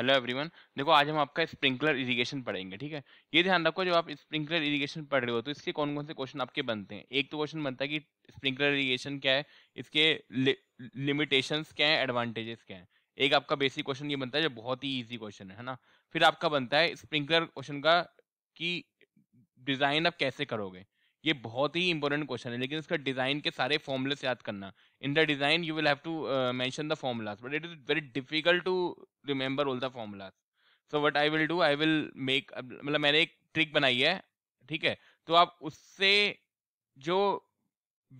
Hello everyone देखो आज हम आपका स्प्रिंकलर इरिगेशन पढ़ेंगे ठीक है ये ध्यान रखो जब आप स्प्रिंकलर इरिगेशन पढ़ रहे हो तो इसके कौन कौन से क्वेश्चन आपके बनते हैं एक तो क्वेश्चन बनता है कि स्प्रिंकलर इरिगेशन क्या है इसके लि, लिमिटेशंस क्या है एडवांटेजेस क्या है एक आपका बेसिक क्वेश्चन ये बनता है जो बहुत ही ईजी क्वेश्चन है ना फिर आपका बनता है स्प्रिंकलर क्वेश्चन का कि डिज़ाइन आप कैसे करोगे ये बहुत ही इंपॉर्टेंट क्वेश्चन है लेकिन इसका डिजाइन के सारे फॉर्मुलेस याद करना in the design you will have to mention the formulas but it is very difficult to remember all the formulas so what I will do I will make मतलब मैंने एक ट्रिक बनाई है ठीक है तो आप उससे जो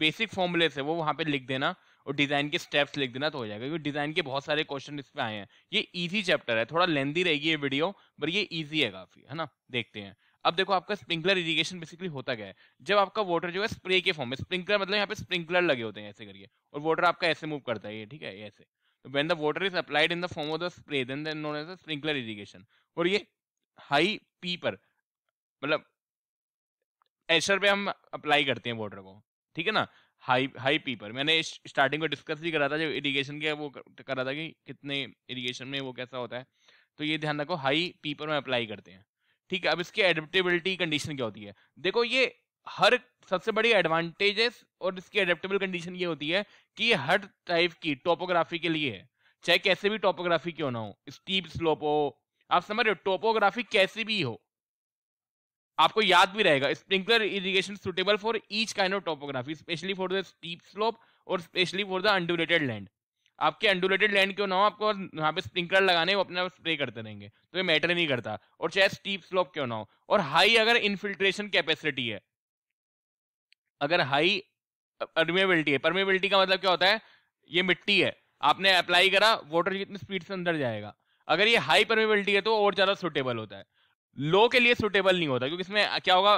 बेसिक फॉर्मुलेस है वो वहां पे लिख देना और डिजाइन के स्टेप्स लिख देना तो हो जाएगा क्योंकि डिजाइन के बहुत सारे क्वेश्चन इस पे आए हैं ये इजी चैप्टर है थोड़ा लेंदी रहेगी ये वीडियो पर ये इजी है काफी है ना देखते हैं अब देखो आपका स्प्रिंकलर इरीगेशन बेसिकली होता क्या है जब आपका वाटर जो है स्प्रे के फॉर्म में स्प्रिंकलर मतलब यहाँ पे स्प्रिंकलर लगे होते हैं ऐसे करके और वाटर आपका ऐसे मूव करता है ये ठीक है ऐसे तो when the water is applied in the form of the spray then then known as sprinkler irrigation और ये हाई पी पर मतलब एशर पे हम अप्लाई करते हैं वाटर को ठीक है ना हाई हाई पी पर मैंने स्टार्टिंग में डिस्कस भी करा था जब इरीगेशन के वो करा था कि कितने इरीगेशन में वो कैसा होता है तो ये ध्यान रखो हाई पी पर में अप्लाई करते हैं ठीक है अब इसकी एडेप्टेबिलिटी कंडीशन क्या होती है देखो ये हर सबसे बड़ी एडवांटेजेस और इसकी एडेप्टेबल कंडीशन ये होती है कि ये हर टाइप की टोपोग्राफी के लिए है चाहे कैसे भी टोपोग्राफी क्यों ना हो स्टीप स्लोप हो आप समझ रहे हो टोपोग्राफी कैसी भी हो आपको याद भी रहेगा sprinkler irrigation suitable for each kind of topography specially for the steep slope और specially for the undulated land आपके अंडुलेटेड लैंड क्यों ना हो आपको यहाँ पे स्प्रिंकलर लगाने वो आप स्प्रे करते रहेंगे तो ये मैटर नहीं करता और चाहे स्टीप स्लोप क्यों ना हो और हाई अगर इन्फिल्ट्रेशन कैपेसिटी है अगर हाई परमेबिलिटी है परमेबिलिटी का मतलब क्या होता है ये मिट्टी है आपने अप्लाई करा वाटर जितनी स्पीड से अंदर जाएगा अगर ये हाई परमेबिलिटी है तो और ज्यादा सुटेबल होता है लो के लिए सुटेबल नहीं होता क्योंकि इसमें क्या होगा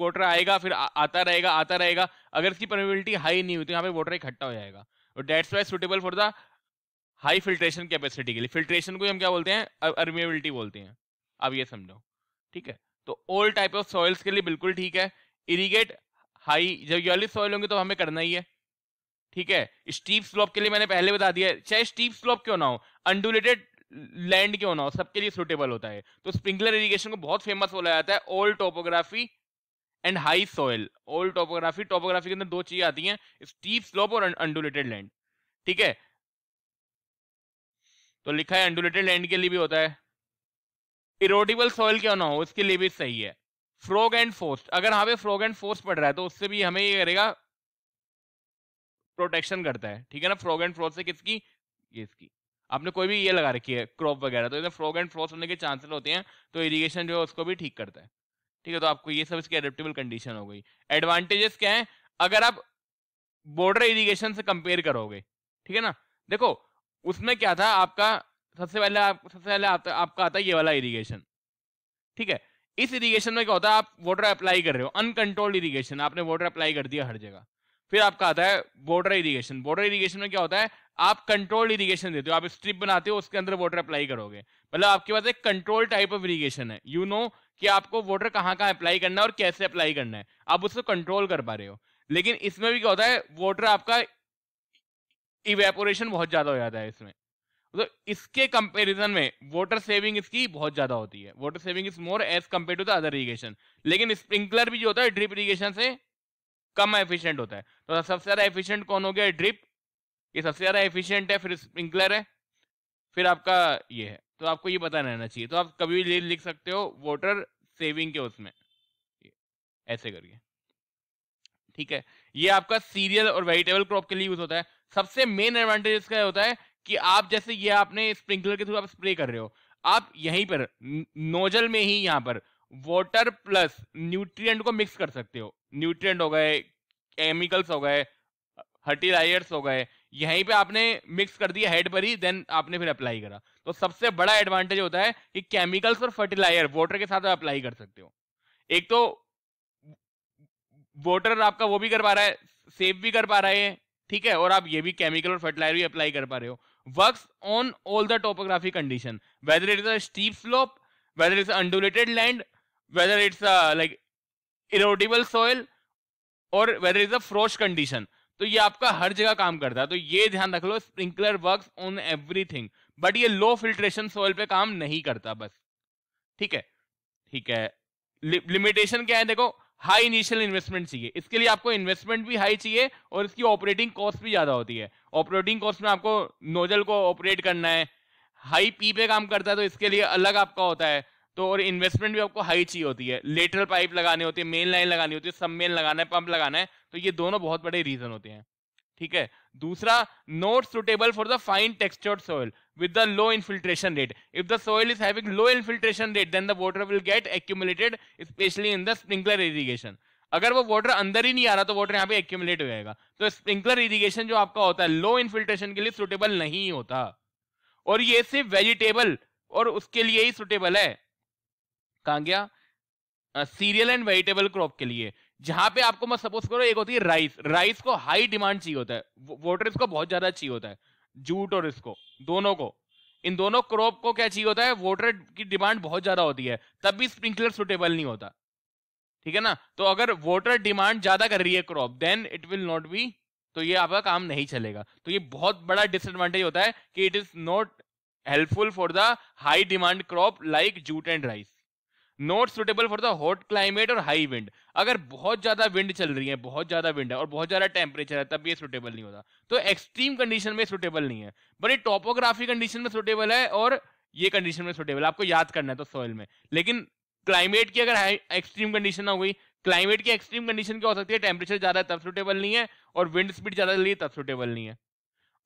वाटर आएगा फिर आ, आता रहेगा आता रहेगा अगर इसकी परमेबिलिटी हाई नहीं होती तो यहाँ पे वाटर इकट्ठा हो जाएगा और that's why suitable for the high filtration capacity के लिए फिल्ट्रेशन को हम क्या बोलते हैं अर्मेबिलिटी बोलते हैं अब ये समझो ठीक है तो ओल्ड टाइप ऑफ सॉइल्स के लिए बिल्कुल ठीक है इरीगेट हाई जब यॉलिस सॉइल होंगे तो हमें करना ही है ठीक है स्टीप स्लोप के लिए मैंने पहले बता दिया है चाहे स्टीप स्लोप क्यों ना हो अंडुलेटेड लैंड क्यों ना हो सबके लिए सुटेबल होता है तो स्प्रिंकलर इरीगेशन को बहुत फेमस बोला जाता है old topography and high soil old topography topography के अंदर दो चीजें आती हैं स्टीप स्लोप और अंडुलेटेड लैंड ठीक है तो लिखा है अंडुलेटेड लैंड के लिए भी होता है इरोडिबल सॉइल क्यों ना हो इसके लिए भी सही है फ्रॉग एंड फोस्ट अगर यहाँ पे फ्रॉग एंड फोस्ट पड़ रहा है तो उससे भी हमें ये करेगा प्रोटेक्शन करता है ठीक है ना फ्रॉग एंड फ्रोस्ट से किसकी ये इसकी आपने कोई भी ये लगा रखी है क्रॉप वगैरह तो इधर फ्रॉग एंड फ्रोस्ट होने के चांसेस होते हैं तो इरिगेशन जो है उसको भी ठीक करता है ठीक है तो आपको ये सब इसकी एडेप्टेबल कंडीशन हो गई एडवांटेजेस क्या है अगर आप बॉर्डर इरीगेशन से कंपेयर करोगे ठीक है ना देखो उसमें क्या था आपका सबसे पहले आप सबसे पहले आप, आपका आता है ये वाला इरीगेशन ठीक है इस इरीगेशन में क्या होता है आप वाटर अप्लाई कर रहे हो अनकंट्रोल्ड इरीगेशन आपने वाटर अप्लाई कर दिया हर जगह फिर आपका आता है बॉर्डर इरीगेशन बॉर्डर इरीगेशन में क्या होता है आप कंट्रोल्ड इरीगेशन देते हो आप स्ट्रिप बनाते हो उसके अंदर वाटर अप्लाई करोगे मतलब आपके पास एक कंट्रोल टाइप ऑफ इरीगेशन है यू you नो know कि आपको वाटर कहाँ कहाँ अप्लाई करना है और कैसे अप्लाई करना है आप उसको कंट्रोल कर पा रहे हो लेकिन इसमें भी क्या होता है वाटर आपका इवेपोरेशन बहुत ज्यादा हो जाता है इसमें तो इसके कंपैरिजन में वाटर सेविंग इसकी बहुत ज्यादा होती है water saving is more as compare to the other irrigation लेकिन स्प्रिंकलर भी जो होता है ड्रिप इरीगेशन से कम एफिशिएंट होता है तो सबसे ज्यादा एफिशिएंट कौन हो गया ड्रिप ये सबसे ज्यादा एफिशिएंट है फिर स्प्रिंकलर है फिर आपका ये है तो आपको ये पता रहना चाहिए तो आप कभी भी लिख सकते हो वोटर सेविंग के उसमें ऐसे करके ठीक है ये आपका सीरियल और वेजिटेबल क्रॉप के लिए यूज होता है सबसे मेन एडवांटेज इसका होता है कि आप जैसे ये आपने स्प्रिंकलर के थ्रू आप स्प्रे कर रहे हो आप यहीं पर नोजल में ही यहाँ पर वाटर प्लस न्यूट्रिएंट को मिक्स कर सकते हो न्यूट्रिएंट हो गए केमिकल्स हो गए हर्टिलाइजर्स हो गए यहीं पे आपने मिक्स कर दिया हेड पर ही देन आपने फिर अप्लाई करा तो सबसे बड़ा एडवांटेज होता है कि केमिकल्स और फर्टिलाइजर वोटर के साथ आप अप्लाई कर सकते हो एक तो वोटर आपका वो भी कर पा रहा है सेव भी कर पा रहा है ठीक है और आप ये भी केमिकल और फर्टिलाइजर भी अप्लाई कर पा रहे हो work on all the topography condition whether it is a steep slope whether it's undulated land whether it's like erodible soil और whether is a frost condition तो ये आपका हर जगह काम करता है तो ये ध्यान रख लो sprinkler work on everything but ये लो फिल्ट्रेशन सोयल पे काम नहीं करता बस ठीक है ठीक है लिमिटेशन क्या है देखो हाई इनिशियल इन्वेस्टमेंट चाहिए इसके लिए आपको इन्वेस्टमेंट भी हाई चाहिए और इसकी ऑपरेटिंग कॉस्ट भी ज्यादा होती है ऑपरेटिंग कॉस्ट में आपको नोजल को ऑपरेट करना है हाई पी पे काम करता है तो इसके लिए अलग आपका होता है तो और इन्वेस्टमेंट भी आपको हाई चाहिए होती है लेटरल पाइप लगानी होती है मेन लाइन लगानी होती है सब मेन लगाना है पंप लगाना है तो ये दोनों बहुत बड़े रीजन होते हैं ठीक है दूसरा not suitable for the fine textured soil with the low infiltration rate. If the soil is having low infiltration rate, then the water will get accumulated, especially in the sprinkler irrigation. अगर वो water अंदर ही नहीं आ रहा तो water यहाँ पे accumulate हो जाएगा तो स्प्रिंकलर इरिगेशन जो आपका होता है लो इन्फिल्ट्रेशन के लिए सुटेबल नहीं होता और ये सिर्फ वेजिटेबल और उसके लिए ही सुटेबल है कहा गया सीरियल एंड वेजिटेबल क्रॉप के लिए जहां पे आपको मैं सपोज करो एक होती है राइस राइस को हाई डिमांड चाहिए होता है वाटर इसको बहुत ज्यादा चाहिए होता है जूट और इसको दोनों को इन दोनों क्रॉप को क्या चाहिए होता है वाटर की डिमांड बहुत ज्यादा होती है तब भी स्प्रिंकलर सुटेबल नहीं होता ठीक है ना तो अगर वाटर डिमांड ज्यादा कर रही है crop then it will not be तो ये आपका काम नहीं चलेगा तो ये बहुत बड़ा डिसएडवांटेज होता है कि it is not helpful for the high demand crop like jute and rice not suitable for the hot climate और हाई विंड अगर बहुत ज्यादा विंड चल रही है बहुत ज्यादा विंड है और बहुत ज्यादा टेम्परेचर है तब ये सुटेबल नहीं होता तो एक्सट्रीम कंडीशन में सुटेबल नहीं है बट ये टॉपोग्राफी कंडीशन में सुटेबल है और ये कंडीशन में सुटेबल आपको याद करना है तो सॉइल में लेकिन क्लाइमेट की अगर एक्सट्रीम कंडीशन ना हुई क्लाइमेट की एक्सट्रीम कंडीशन क्या हो सकती है टेम्परेचर ज्यादा है तब सुटेबल नहीं है और विंड स्पीड ज्यादा चल रही है तब सुटेबल नहीं है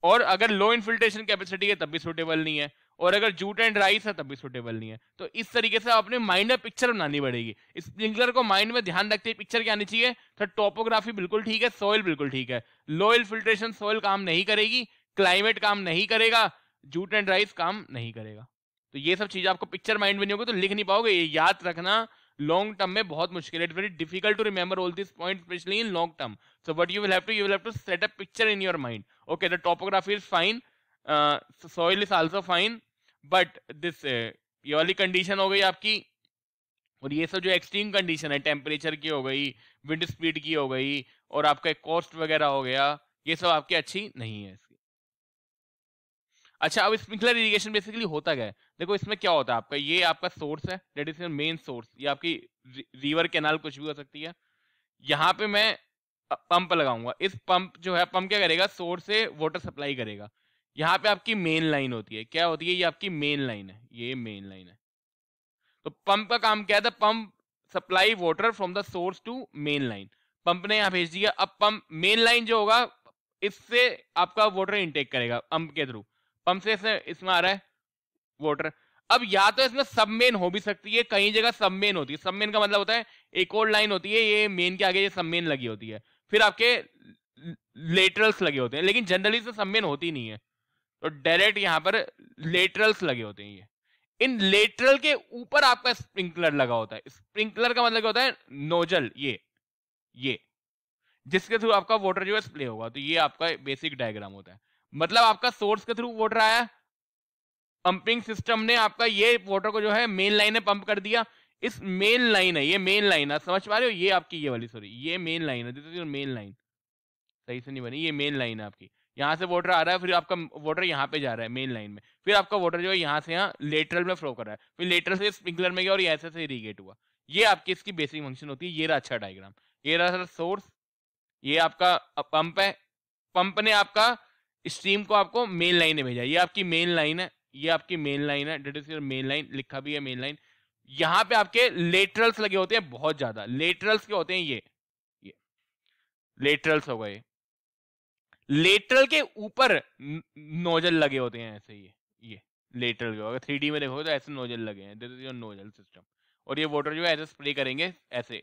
और अगर लो इन्फिल्ट्रेशन कैपेसिटी है तब भी सुटेबल नहीं है और अगर जूट एंड राइस है तब भी सुटेबल नहीं है तो इस तरीके से अपने माइंड में पिक्चर बनानी पड़ेगी स्प्रिंकलर को माइंड में ध्यान रखते पिक्चर क्या आनी चाहिए तो टोपोग्राफी बिल्कुल ठीक है सॉइल बिल्कुल ठीक है लोयल फिल्ट्रेशन सॉइल काम नहीं करेगी क्लाइमेट काम नहीं करेगा जूट एंड राइस काम नहीं करेगा तो ये सब चीज आपको पिक्चर माइंड में नहीं होगी तो लिख नहीं पाओगे ये याद रखना लॉन्ग टर्म में बहुत मुश्किल है it very difficult to remember all this point specially in long term so but you will have to you will have to set up picture in your mind okay the topography is fine soil is also fine but this ये वाली condition हो गई आपकी और ये सब जो extreme condition है टेम्परेचर की हो गई विंड स्पीड की हो गई और आपका कॉस्ट वगैरह हो गया ये सब आपकी अच्छी नहीं है इसकी अच्छा अब स्प्रिंकलर इरीगेशन बेसिकली होता क्या है देखो इसमें क्या होता है आपका ये आपका सोर्स है डेट इज मेन सोर्स ये आपकी रिवर कैनाल कुछ भी हो सकती है यहाँ पे मैं पंप लगाऊंगा इस पंप जो है पंप क्या करेगा सोर्स से वाटर सप्लाई करेगा यहाँ पे आपकी मेन लाइन होती है क्या होती है ये आपकी मेन लाइन है ये मेन लाइन है तो पंप का काम क्या था pump supply water from the source to main line pump ने यहाँ भेज दिया अब पंप मेन लाइन जो होगा इससे आपका वाटर इनटेक करेगा पंप के थ्रू पंप से इसमें इसमें आ रहा है वाटर अब या तो इसमें सब मेन हो भी सकती है कई जगह सब मेन होती है सब मेन का मतलब होता है एक और लाइन होती है ये मेन के आगे ये सब मेन लगी होती है फिर आपके लेटरल्स लगे होते हैं लेकिन जनरली इसमें सब मेन होती नहीं है तो डायरेक्ट यहां पर लेटरल्स लगे होते हैं ये इन लेटरल के ऊपर आपका स्प्रिंकलर लगा होता है स्प्रिंकलर का मतलब क्या होता है नोजल ये ये जिसके थ्रू आपका वाटर जो है स्प्रे होगा तो ये आपका बेसिक डायग्राम होता है मतलब आपका सोर्स के थ्रू वाटर आया पंपिंग सिस्टम ने आपका ये वाटर को जो है मेन लाइन में पंप कर दिया इस मेन लाइन है ये मेन लाइन है समझ पा रहे हो ये आपकी ये वाली सॉरी ये मेन लाइन है मेन लाइन सही से नहीं बनी ये मेन लाइन है आपकी यहाँ से वोटर आ रहा है फिर आपका वोटर यहाँ पे जा रहा है मेन लाइन में फिर आपका वोटर जो है यहाँ से यहाँ लेटरल में फ्लो कर रहा है फिर लेटरल से स्प्रिंकलर में गया और ऐसे से इरीगेट हुआ ये आपकी इसकी बेसिक फंक्शन होती है ये रहा अच्छा डायग्राम ये रहा सर सोर्स ये आपका पंप है पंप ने आपका स्ट्रीम को आपको मेन लाइन में भेजा ये आपकी मेन लाइन है ये आपकी मेन लाइन है that is your main line लिखा भी है मेन लाइन यहाँ पे आपके लेटरल्स लगे होते हैं बहुत ज्यादा लेटरल्स के होते हैं ये ये लेटरल्स हो गए लेटरल के ऊपर नोजल लगे होते हैं ऐसे ये ये लेटरल के अगर थ्री में देखोगे तो ऐसे नोजल लगे हैं this is your nozzle system और ये वाटर जो है ऐसे स्प्रे करेंगे ऐसे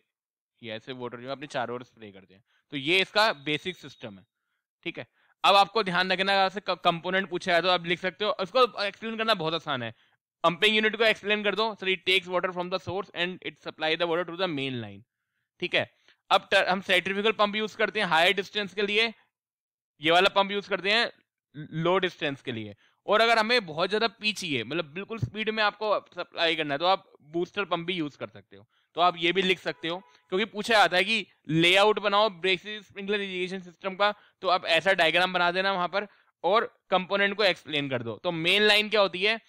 ये ऐसे वाटर जो है अपने चारों ओर स्प्रे करते हैं तो ये इसका बेसिक सिस्टम है ठीक है अब आपको ध्यान रखना कंपोनेंट पूछा है तो आप लिख सकते हो इसको एक्सप्लेन करना बहुत आसान है पंपिंग यूनिट को एक्सप्लेन कर दो sir it takes water from the source and it supply the water to the main line ठीक है अब हम सेंट्रीफ्यूगल पंप यूज करते हैं हायर डिस्टेंस के लिए ये वाला पंप यूज करते हैं लो डिस्टेंस के लिए और अगर हमें बहुत ज्यादा पी चाहिए मतलब बिल्कुल स्पीड में आपको सप्लाई करना है तो आप बूस्टर पंप भी यूज कर सकते हो तो आप ये भी लिख सकते हो क्योंकि पूछा जाता है कि लेआउट बनाओ ब्रेसिस स्प्रिंकलर इरीगेशन सिस्टम का तो आप ऐसा डायग्राम बना देना वहां पर और कंपोनेंट को एक्सप्लेन कर दो तो मेन लाइन क्या होती है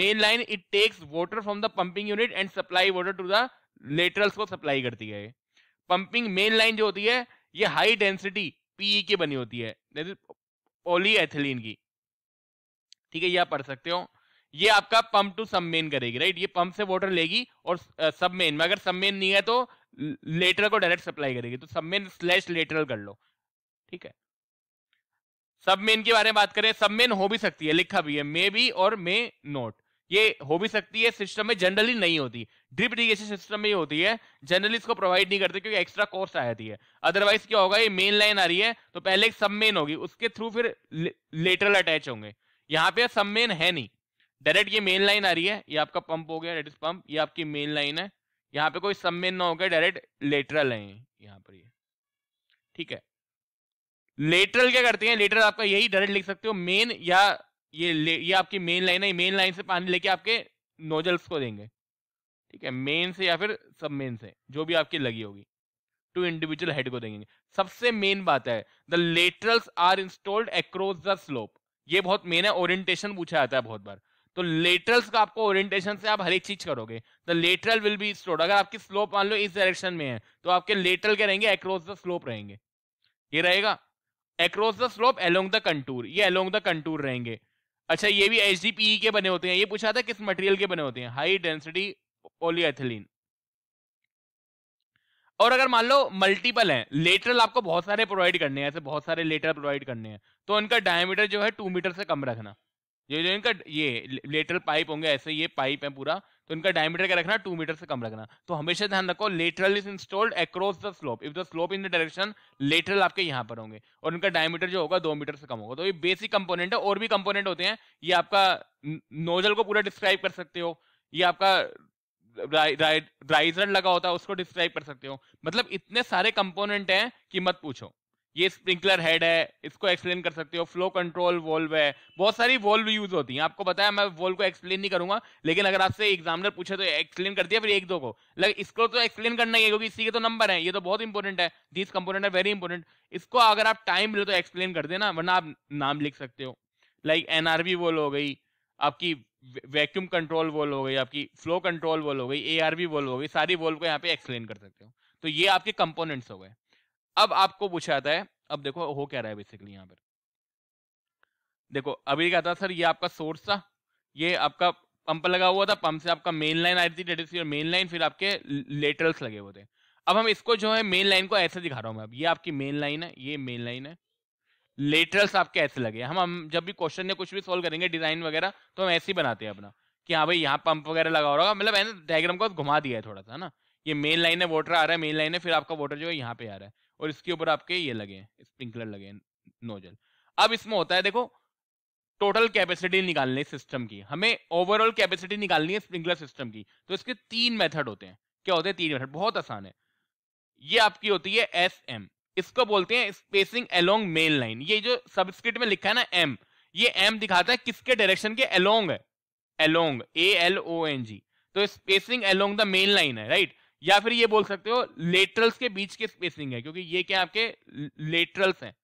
main line it takes water from the pumping unit and supply water to the laterals को सप्लाई करती है पंपिंग मेन लाइन जो होती है ये हाई डेंसिटी पी e की बनी होती है एथिलीन की ठीक है ये आप पढ़ सकते हो ये आपका पंप टू सबमेन करेगी राइट ये पंप से वाटर लेगी और सबमेन में अगर सबमेन नहीं है तो लेटरल को डायरेक्ट सप्लाई करेगी तो सबमेन स्लैश लेटरल कर लो ठीक है सबमेन के बारे में बात करें सबमेन हो भी सकती है लिखा भी है मे बी और मे नोट ये हो भी सकती है सिस्टम में जनरली नहीं होती ड्रिप इरीगेशन सिस्टम में ही होती है जनरली इसको प्रोवाइड नहीं करते क्योंकि एक्स्ट्रा कॉस्ट आ जाती है अदरवाइज क्या होगा ये मेन लाइन आ रही है तो पहले एक सब मेन होगी उसके थ्रू फिर लेटरल अटैच होंगे यहाँ पे सब मेन है नहीं डायरेक्ट ये मेन लाइन आ रही है ये आपका पंप हो गया डेट इज पंप ये आपकी मेन लाइन है यहाँ पे कोई सब मेन ना होगा डायरेक्ट लेटरल है यहाँ पर ये ठीक है लेटरल क्या करते हैं लेटरल आपका यही डायरेक्ट लिख सकते हो मेन या ये ये आपकी मेन लाइन है मेन लाइन से पानी लेके आपके नोजल्स को देंगे ठीक है मेन से या फिर सब मेन से जो भी आपकी लगी होगी टू इंडिविजुअल हेड को देंगे सबसे मेन बात है the laterals are installed across the slope ये बहुत मेन है ओरिएंटेशन पूछा जाता है बहुत बार तो लेटरल्स का आपको ओरिएंटेशन से आप हर एक चीज करोगे the lateral will be stored अगर आपकी स्लोप मान लो इस डायरेक्शन में है तो आपके लेटरल क्या रहेंगे अक्रॉस द स्लोप रहेंगे ये रहेगा across the slope along the contour ये अलोंग द कंटूर रहेंगे अच्छा ये भी एच e के बने होते हैं ये पूछा था किस मटेरियल के बने होते हैं हाई डेंसिटी पोलियथिलीन और अगर मान लो मल्टीपल हैं लेटरल आपको बहुत सारे प्रोवाइड करने हैं ऐसे बहुत सारे लेटरल प्रोवाइड करने हैं तो उनका डायमीटर जो है टू मीटर से कम रखना ये जो इनका ये लेटरल पाइप होंगे ऐसे ये पाइप है पूरा तो इनका डायमीटर क्या रखना टू मीटर से कम रखना तो हमेशा ध्यान रखो lateral is installed across the slope if the slope in the direction lateral आपके यहां पर होंगे और उनका डायमीटर जो होगा दो मीटर से कम होगा तो ये बेसिक कंपोनेंट है और भी कंपोनेंट होते हैं ये आपका नोजल को पूरा डिस्क्राइब कर सकते हो ये आपका राइजर लगा होता है उसको डिस्क्राइब कर सकते हो मतलब इतने सारे कंपोनेंट हैं कि मत पूछो ये स्प्रिंकलर हेड है इसको एक्सप्लेन कर सकते हो फ्लो कंट्रोल वोल्व है बहुत सारी वोल्व यूज होती हैं आपको बताया मैं वोल्व को एक्सप्लेन नहीं करूंगा लेकिन अगर आपसे एग्जामिनर पूछे तो एक्सप्लेन कर दिया फिर एक दो को लेकिन इसको तो एक्सप्लेन करना ही है क्योंकि इसी के तो नंबर है ये तो बहुत इंपॉर्टेंट है दिस कंपोनेंट है वेरी इंपॉर्टेंट इसको अगर आप टाइम मिले तो एक्सप्लेन कर देना वरना आप नाम लिख सकते हो लाइक वी वोल्व हो गई आपकी वैक्यूम कंट्रोल वोल्व हो गई आपकी फ्लो कंट्रोल वोल्व हो गई वी वोल्व हो गई सारी वोल्व को यहाँ पे एक्सप्लेन कर सकते हो तो ये आपके कंपोनेंट्स हो गए अब आपको पूछा जाता है अब देखो हो क्या रहा है बेसिकली यहाँ पर देखो अभी क्या था सर ये आपका सोर्स था ये आपका पंप लगा हुआ था पंप से आपका मेन लाइन आ रही थी और मेन लाइन फिर आपके लेटरल्स लगे हुए थे अब हम इसको जो है मेन लाइन को ऐसे दिखा रहा हूँ मैं अब ये आपकी मेन लाइन है ये मेन लाइन है लेटरल्स आपके ऐसे लगे हम हम जब भी क्वेश्चन या कुछ भी सोल्व करेंगे डिजाइन वगैरह तो हम ऐसे ही बनाते हैं अपना कि हाँ भाई यहाँ पंप वगैरह लगा हो रहा होगा मतलब मैंने डायग्राम को घुमा दिया है थोड़ा सा ना ये मेन लाइन है वोटर आ रहा है मेन लाइन है फिर आपका वोटर जो है यहाँ पे आ रहा है और इसके ऊपर आपके ये लगे स्प्रिंकलर लगे नोजल अब इसमें होता है देखो टोटल कैपेसिटी निकालनी सिस्टम की हमें ओवरऑल कैपेसिटी निकालनी है स्प्रिंकलर सिस्टम की तो इसके तीन मेथड होते हैं क्या होते हैं तीन मेथड बहुत आसान है ये आपकी होती है एस एम इसको बोलते हैं स्पेसिंग अलोंग मेन लाइन ये जो सबस्क्रिप्ट में लिखा है ना एम ये एम दिखाता है किसके डायरेक्शन के अलोंग है along A L O N G तो spacing along the main line है राइट या फिर ये बोल सकते हो लेटरल्स के बीच के स्पेसिंग है क्योंकि ये क्या आपके लेटरल्स हैं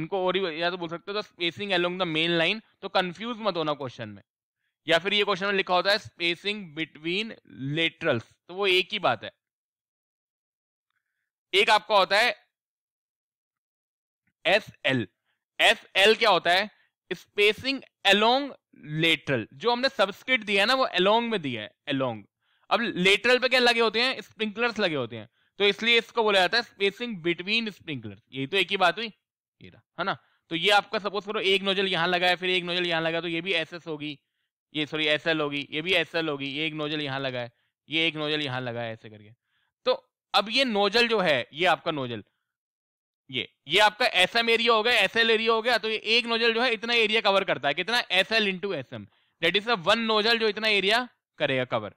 इनको और या तो बोल सकते हो तो spacing along the main line तो कंफ्यूज मत होना क्वेश्चन में या फिर ये क्वेश्चन में लिखा होता है स्पेसिंग बिटवीन लेटरल्स तो वो एक ही बात है एक आपका होता है एस एल एस एल क्या होता है स्पेसिंग अलोंग लेटरल जो हमने सबस्क्रिप्ट दिया है ना वो अलोंग में दिया है अलोंग अब लेटरल पे क्या लगे होते हैं स्प्रिंकलर्स लगे होते हैं तो इसलिए इसको बोला जाता है स्पेसिंग बिटवीन स्प्रिंकलर्स यही तो एक ही बात हुई ये है ना तो ये आपका सपोज करो एक नोजल यहाँ लगाया फिर एक नोजल यहाँ लगाया तो ये भी एस होगी ये सॉरी एस होगी ये भी एस होगी ये एक नोजल यहाँ लगाए ये एक नोजल यहाँ लगाया ऐसे करके तो अब ये नोजल जो है ये आपका नोजल ये ये आपका एस एम एरिया हो गया एस एल एरिया हो गया तो ये एक नोजल जो है इतना एरिया कवर करता है कितना S L into S M that is a one nozzle जो इतना एरिया करेगा कवर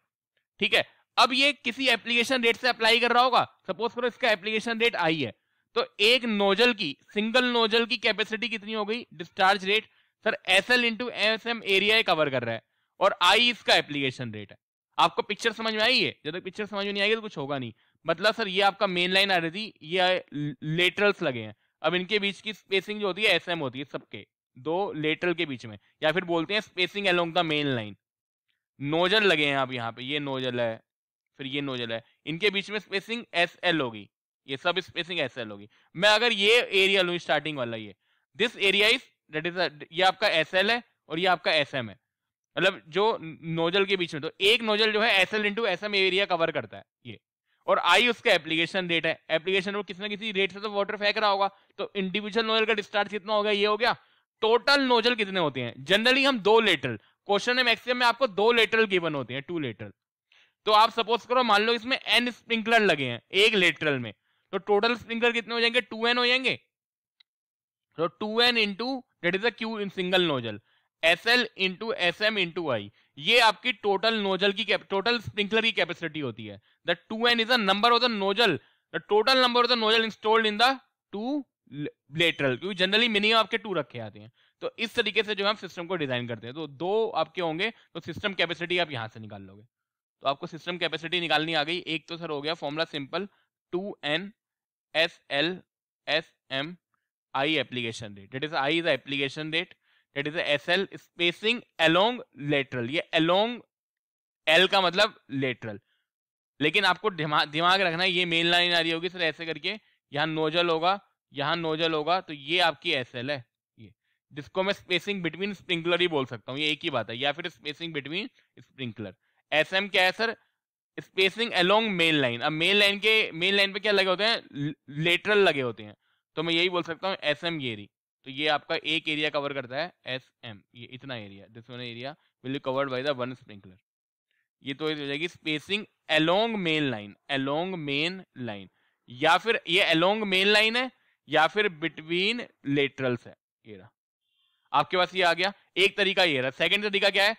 ठीक है अब ये किसी एप्लीकेशन रेट से अप्लाई कर रहा होगा सपोज करो इसका एप्लीकेशन रेट आई है तो एक नोजल की सिंगल नोजल की कैपेसिटी कितनी हो गई discharge rate sir S L into S M area cover कर रहा है और आई इसका एप्लीकेशन रेट है आपको पिक्चर समझ में आई है जब तक पिक्चर समझ में नहीं आएगी तो कुछ होगा नहीं मतलब सर ये आपका मेन लाइन आ रही थी ये लेटरल्स लगे हैं अब इनके बीच की स्पेसिंग जो होती है एस एम होती है सबके दो लेटरल के बीच में या फिर बोलते हैं spacing along the main line nozzle लगे हैं आप यहाँ पे ये नोजल है फिर ये नोजल है इनके बीच में स्पेसिंग एस एल होगी ये सब स्पेसिंग एस एल होगी मैं अगर ये एरिया लू स्टार्टिंग वाला ये this area is that is ये आपका एस एल है और ये आपका एस एम है मतलब जो नोजल के बीच में तो एक नोजल जो है S L into S M area cover करता है ये और आई उसका एप्लीकेशन रेट है एप्लीकेशन वो किसी ना किसी रेट से तो वाटर फेंक रहा होगा तो इंडिविजुअल नोजल का डिस्चार्ज कितना हो गया ये हो गया टोटल नोजल कितने होते हैं जनरली हम दो लेटरल क्वेश्चन में मैक्सिमम में आपको दो लेटर गिवन होते हैं टू लेटर तो आप सपोज करो मान लो इसमें एन स्प्रिंकलर लगे हैं एक लेटरल में तो टोटल स्प्रिंकलर कितने हो जाएंगे टू एन हो जाएंगे तो two N into that is a Q in single nozzle S L into S M into I ये आपकी टोटल नोजल की टोटल स्प्रिंकलर की कैपेसिटी होती है the two N is a number of the nozzle the total number of the nozzle installed in the two lateral क्योंकि generally minimum आपके two रखे आते हैं तो इस तरीके से जो हम सिस्टम को डिजाइन करते हैं तो दो आपके होंगे तो सिस्टम कैपेसिटी आप यहाँ से निकाल लोगे तो आपको सिस्टम कैपेसिटी निकालनी आ गई एक तो सर हो गया formula simple two N S L S M I application rate that is I is application rate that is S L spacing along lateral ये अलोंग एल का मतलब लेटरल लेकिन आपको दिमाग दिमाग रखना है ये मेन लाइन आ रही होगी सर ऐसे करके यहाँ नोजल होगा यहाँ नोजल होगा तो ये आपकी एस एल है जिसको मैं स्पेसिंग बिटवीन स्प्रिंकलर ही बोल सकता हूँ ये एक ही बात है या फिर spacing between sprinkler S M क्या है sir spacing along main line अब मेन लाइन के मेन लाइन पे क्या लगे होते हैं लेटरल लगे होते हैं तो मैं यही बोल सकता हूँ एस एम एरी तो ये आपका एक एरिया कवर करता है एस एम ये इतना area this one area will be covered by the one sprinkler ये तो हो जाएगी spacing along main line along main line या फिर ये अलोंग मेन लाइन है या फिर बिटवीन लेटरल्स है ये रहा आपके पास ये आ गया एक तरीका ये रहा सेकेंड तरीका क्या है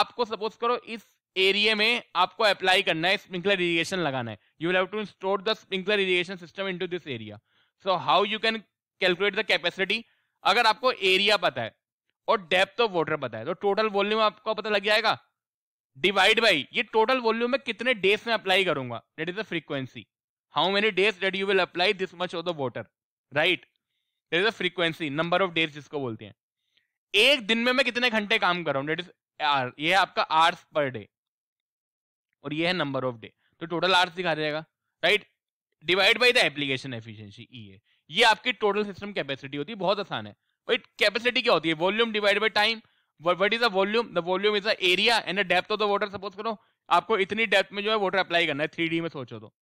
आपको सपोज करो इस एरिया में आपको अप्लाई करना है स्प्रिंकलर इरिगेशन लगाना है you have to install the sprinkler irrigation system into this area so how you can calculate the capacity अगर आपको एरिया पता है और डेप्थ ऑफ वाटर पता है तो टोटल वॉल्यूम आपको पता लग जाएगा डिवाइड बाई ये टोटल वॉल्यूम में कितने डेज में अप्लाई करूंगा that is the frequency how many days that you will apply this much of the water right that is the frequency number of days जिसको बोलते हैं एक दिन में मैं कितने घंटे काम कर रहा हूँ आर ये है आपका आर्स पर डे और ये है नंबर ऑफ डे तो टोटल आर्स दिखा देगा right divide by the application efficiency E ये आपकी टोटल सिस्टम कैपेसिटी होती है बहुत आसान है बट कैपेसिटी क्या होती है volume divide by time what is the volume the volume is the area and the depth of the water suppose करो आपको इतनी डेप्थ में जो है वाटर अप्लाई करना है थ्री में सोचो तो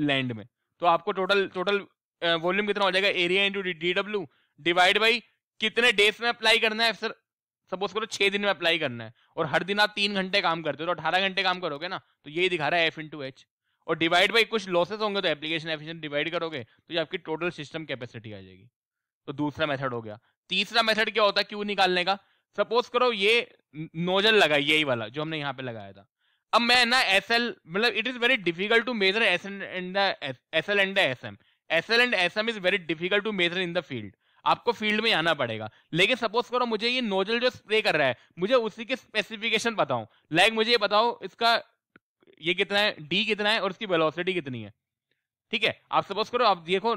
लैंड में तो आपको टोटल टोटल वॉल्यूम कितना हो जाएगा area into D W divide by कितने डेज में अप्लाई करना है सर सपोज करो छह दिन में अप्लाई करना है और हर दिन आप तीन घंटे काम करते हो तो अठारह घंटे काम करोगे ना तो यही दिखा रहा है एफ इन टू एच और डिवाइड बाई कुछ लॉसेस होंगे तो एप्लीकेशन एफिशिएंट डिवाइड करोगे तो ये आपकी टोटल सिस्टम कैपेसिटी आ जाएगी तो दूसरा मेथड हो गया तीसरा मेथड क्या होता है क्यू निकालने का सपोज करो ये नोजल लगा यही वाला जो हमने यहाँ पे लगाया था अब मैं ना एस एल मतलब it is very difficult to measure S and S L and S M S L and S M is very difficult to measure in the field आपको फील्ड में आना पड़ेगा लेकिन सपोज करो मुझे ये नोजल जो स्प्रे कर रहा है मुझे उसी के स्पेसिफिकेशन बताओ लाइक मुझे ये बताओ इसका ये कितना है डी कितना है और इसकी वेलोसिटी कितनी है ठीक है आप सपोज करो आप देखो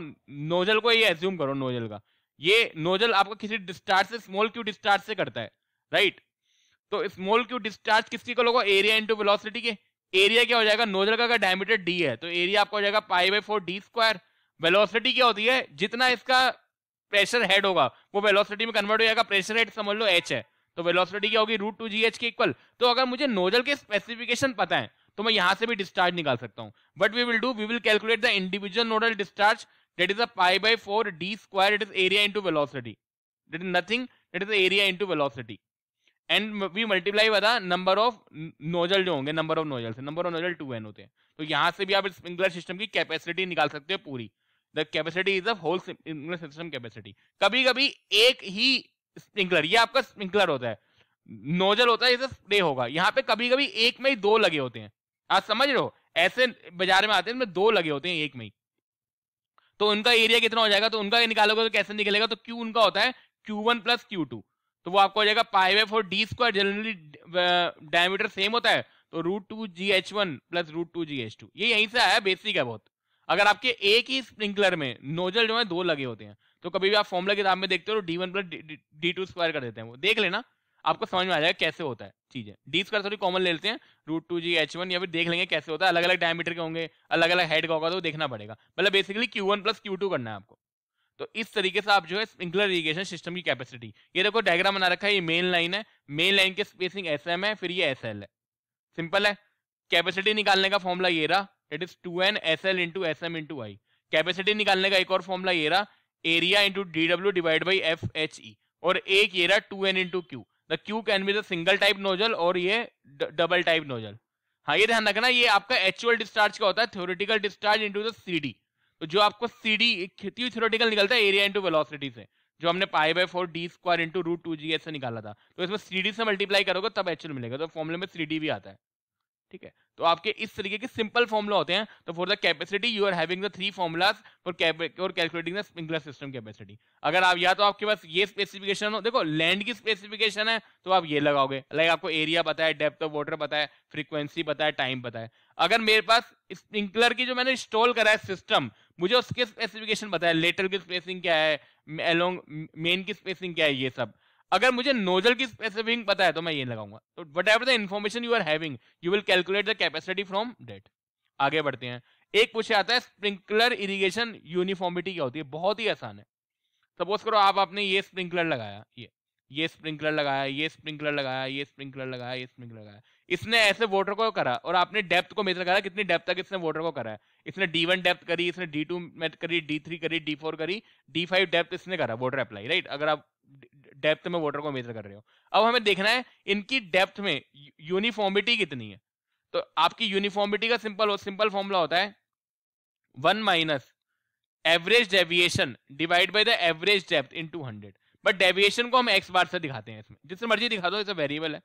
नोजल को ये एज्यूम करो नोजल का ये नोजल आपको किसी डिस्चार्ज से स्मॉल क्यू डिस्चार्ज से करता है राइट तो स्मॉल क्यू डिस्चार्ज किसकी को एरिया इंटू वेलोसिटी के एरिया क्या हो जाएगा नोजल का डायमीटर डी है तो एरिया आपका हो जाएगा pi by four D square velocity क्या होती है जितना इसका प्रेशर हेड होगा वो वेलोसिटी में कन्वर्ट हो जाएगा प्रेशर हेड समझ लो एच है तो वेलोसिटी क्या होगी रूट टू जी एच के इक्वल तो अगर मुझे नोजल के स्पेसिफिकेशन पता है तो मैं यहां से भी डिस्चार्ज निकाल सकता हूं but we will do we will calculate the individual nozzle discharge that is a pi by 4 d square that is area into velocity that is nothing that is area into into and we multiply बता number of nozzle जो होंगे number of nozzle से number of nozzle two N होते हैं तो यहां से भी आप स्प्रिंकलर सिस्टम की कैपेसिटी निकाल सकते हो पूरी the capacity is of whole system capacity कभी कभी एक ही स्प्रिंकलर ये आपका स्प्रिंकलर होता है नोजल होता है जैसे स्प्रे तो होगा यहाँ पे कभी कभी एक में ही दो लगे होते हैं आप समझ रहे हो ऐसे बाजार में आते हैं दो लगे होते हैं एक में ही तो उनका एरिया कितना हो जाएगा तो उनका निकालोगे तो कैसे निकलेगा तो क्यू उनका होता है Q one plus Q two तो वो आपको हो जाएगा pi by four D square generally diameter same होता है तो root two G H one plus root two G H two ये यहीं से आया बेसिक है बहुत अगर आपके एक ही स्प्रिंकलर में नोजल जो है दो लगे होते हैं तो कभी भी आप फॉर्मुला किताब में देखते हो D one plus D two square कर देते हैं वो देख लेना आपको समझ में आ जाएगा कैसे होता है चीजें डी स्क्वायर थोड़ी कॉमन ले लेते हैं root two G H one या फिर देख लेंगे कैसे होता है अलग अलग डायमीटर के होंगे अलग अलग हेड का होगा तो देखना पड़ेगा मतलब basically Q one plus Q two करना है आपको तो इस तरीके से आप जो है स्प्रिंकलर इरीगेशन सिस्टम की कैपेसिटी ये देखो डायग्राम बना रखा है ये मेन लाइन है मेन लाइन के स्पेसिंग एस एम है फिर ये एस एल है सिंपल है कैपेसिटी निकालने का फॉर्मूला ये रहा it is two N S L into S M into I capacity निकालने का एक और फॉर्मूला ये रहा area into D W divide by F H E और एक ये रहा two N into Q the Q can be the single type nozzle और ये डबल टाइप नोजल हाँ ये ध्यान रखना ये आपका एक्चुअल डिस्चार्ज का होता है theoretical discharge into the C D तो जो आपको सी डी खेती थ्योरेटिकल निकलता है एरिया इंटू वेलोसिटी से जो हमने pi by four D square into root two G S से निकाला था तो इसमें सी डी से मल्टीप्लाई करोगे तब एक्चुअल मिलेगा तो फॉर्मुले में सी डी भी आता है ठीक है तो आपके इस तरीके के सिंपल फॉर्मुला होते हैं तो for the capacity you are having the three formulas for और calculating the sprinkler system capacity अगर आप या तो आपके पास ये स्पेसिफिकेशन हो देखो लैंड की स्पेसिफिकेशन है तो आप ये लगाओगे लाइक आपको एरिया पता है डेप्थ ऑफ वाटर पता है फ्रीक्वेंसी पता है टाइम पता है अगर मेरे पास स्प्रिंकलर की जो मैंने इंस्टॉल करा है सिस्टम मुझे उसके स्पेसिफिकेशन पता है लेटर की स्पेसिंग क्या है अलोंग मेन की स्पेसिंग क्या है ये सब अगर मुझे नोजल की स्पेसिफिक पता है तो मैं ये लगाऊंगा तो whatever the information you are having you will calculate the capacity from that आगे बढ़ते हैं एक पूछे आता है स्प्रिंकलर इरिगेशन यूनिफॉर्मिटी क्या होती है बहुत ही आसान है सपोज करो आप आपने ये स्प्रिंकलर लगाया ये ये स्प्रिंकलर लगाया ये स्प्रिंकलर लगाया ये स्प्रिंकलर लगाया ये स्प्रिंकलर लगाया इसने ऐसे वोटर को करा और आपने डेप्थ को मेजर करा कितनी डेप्थ तक इसने वोटर को करा है इसने डी वन डेप्थ करी इसने डी टू करी डी थ्री करी डी फोर करी डी फाइव डेप्थ इसने करा वोटर अप्लाई राइट अगर आप डेप्थ में वोटर को मेजर कर रहे हो अब हमें देखना है इनकी डेप्थ में यूनिफॉर्मिटी कितनी है तो आपकी यूनिफॉर्मिटी का सिंपल सिंपल फॉर्मूला होता है one minus average deviation divide by the average depth into hundred but deviation को हम एक्स बार से दिखाते हैं इसमें जिससे मर्जी दिखा दो इसे वेरिएबल है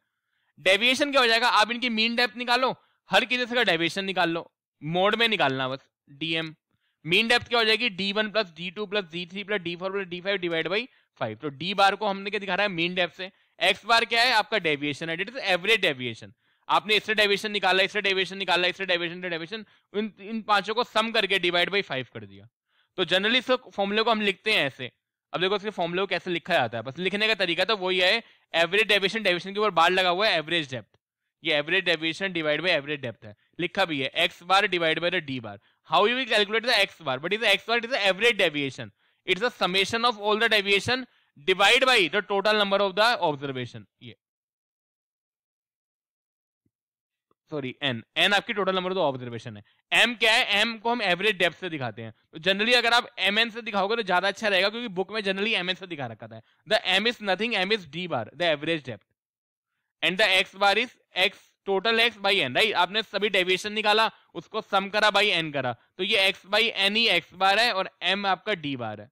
डेविएशन क्या हो जाएगा आप इनकी मीन डेप्थ निकालो हर किसी से डेविएशन निकाल लो मोड में निकालना बस डीएम मीन डेप्थ क्या हो जाएगी D one plus D two plus D three plus D four plus D five divide by five तो डी बार को हमने क्या दिखा रहा है मीन डेप्थ से एक्स बार क्या है आपका डेविएशन है इट इज एवरेज डेविएशन आपने इससे डेविएशन निकाला इससे डेविएशन निकाला इससे डेविएशन डेविएशन इन इन पांचों को सम करके डिवाइड बाई फाइव कर दिया तो जनरली इस फॉर्मुले को हम लिखते हैं ऐसे अब देखो इसके फॉर्मुले को कैसे लिखा जाता है बस लिखने का तरीका तो वही है एवरेज डेविशन डेविशन के ऊपर बार लगा हुआ है एवरेज डेप्थ ये average deviation divide by average depth है लिखा भी है X bar divide by the D bar how you will calculate the X bar but is X bar is average deviation it's the summation of all the deviation divide by the total number of the observation ये sorry N N आपकी total number तो observation है M क्या है M को हम average depth से दिखाते हैं तो जनरली अगर आप एम एन से दिखाओगे तो ज्यादा अच्छा रहेगा क्योंकि बुक में जनरली एम एन से दिखा रखा था the M is nothing M is D bar the average depth and the X bar is X total X by N right आपने सभी डेविएशन निकाला उसको सम करा बाई एन करा तो ये एक्स बाई एन ही एक्स बार है और एम आपका डी बार है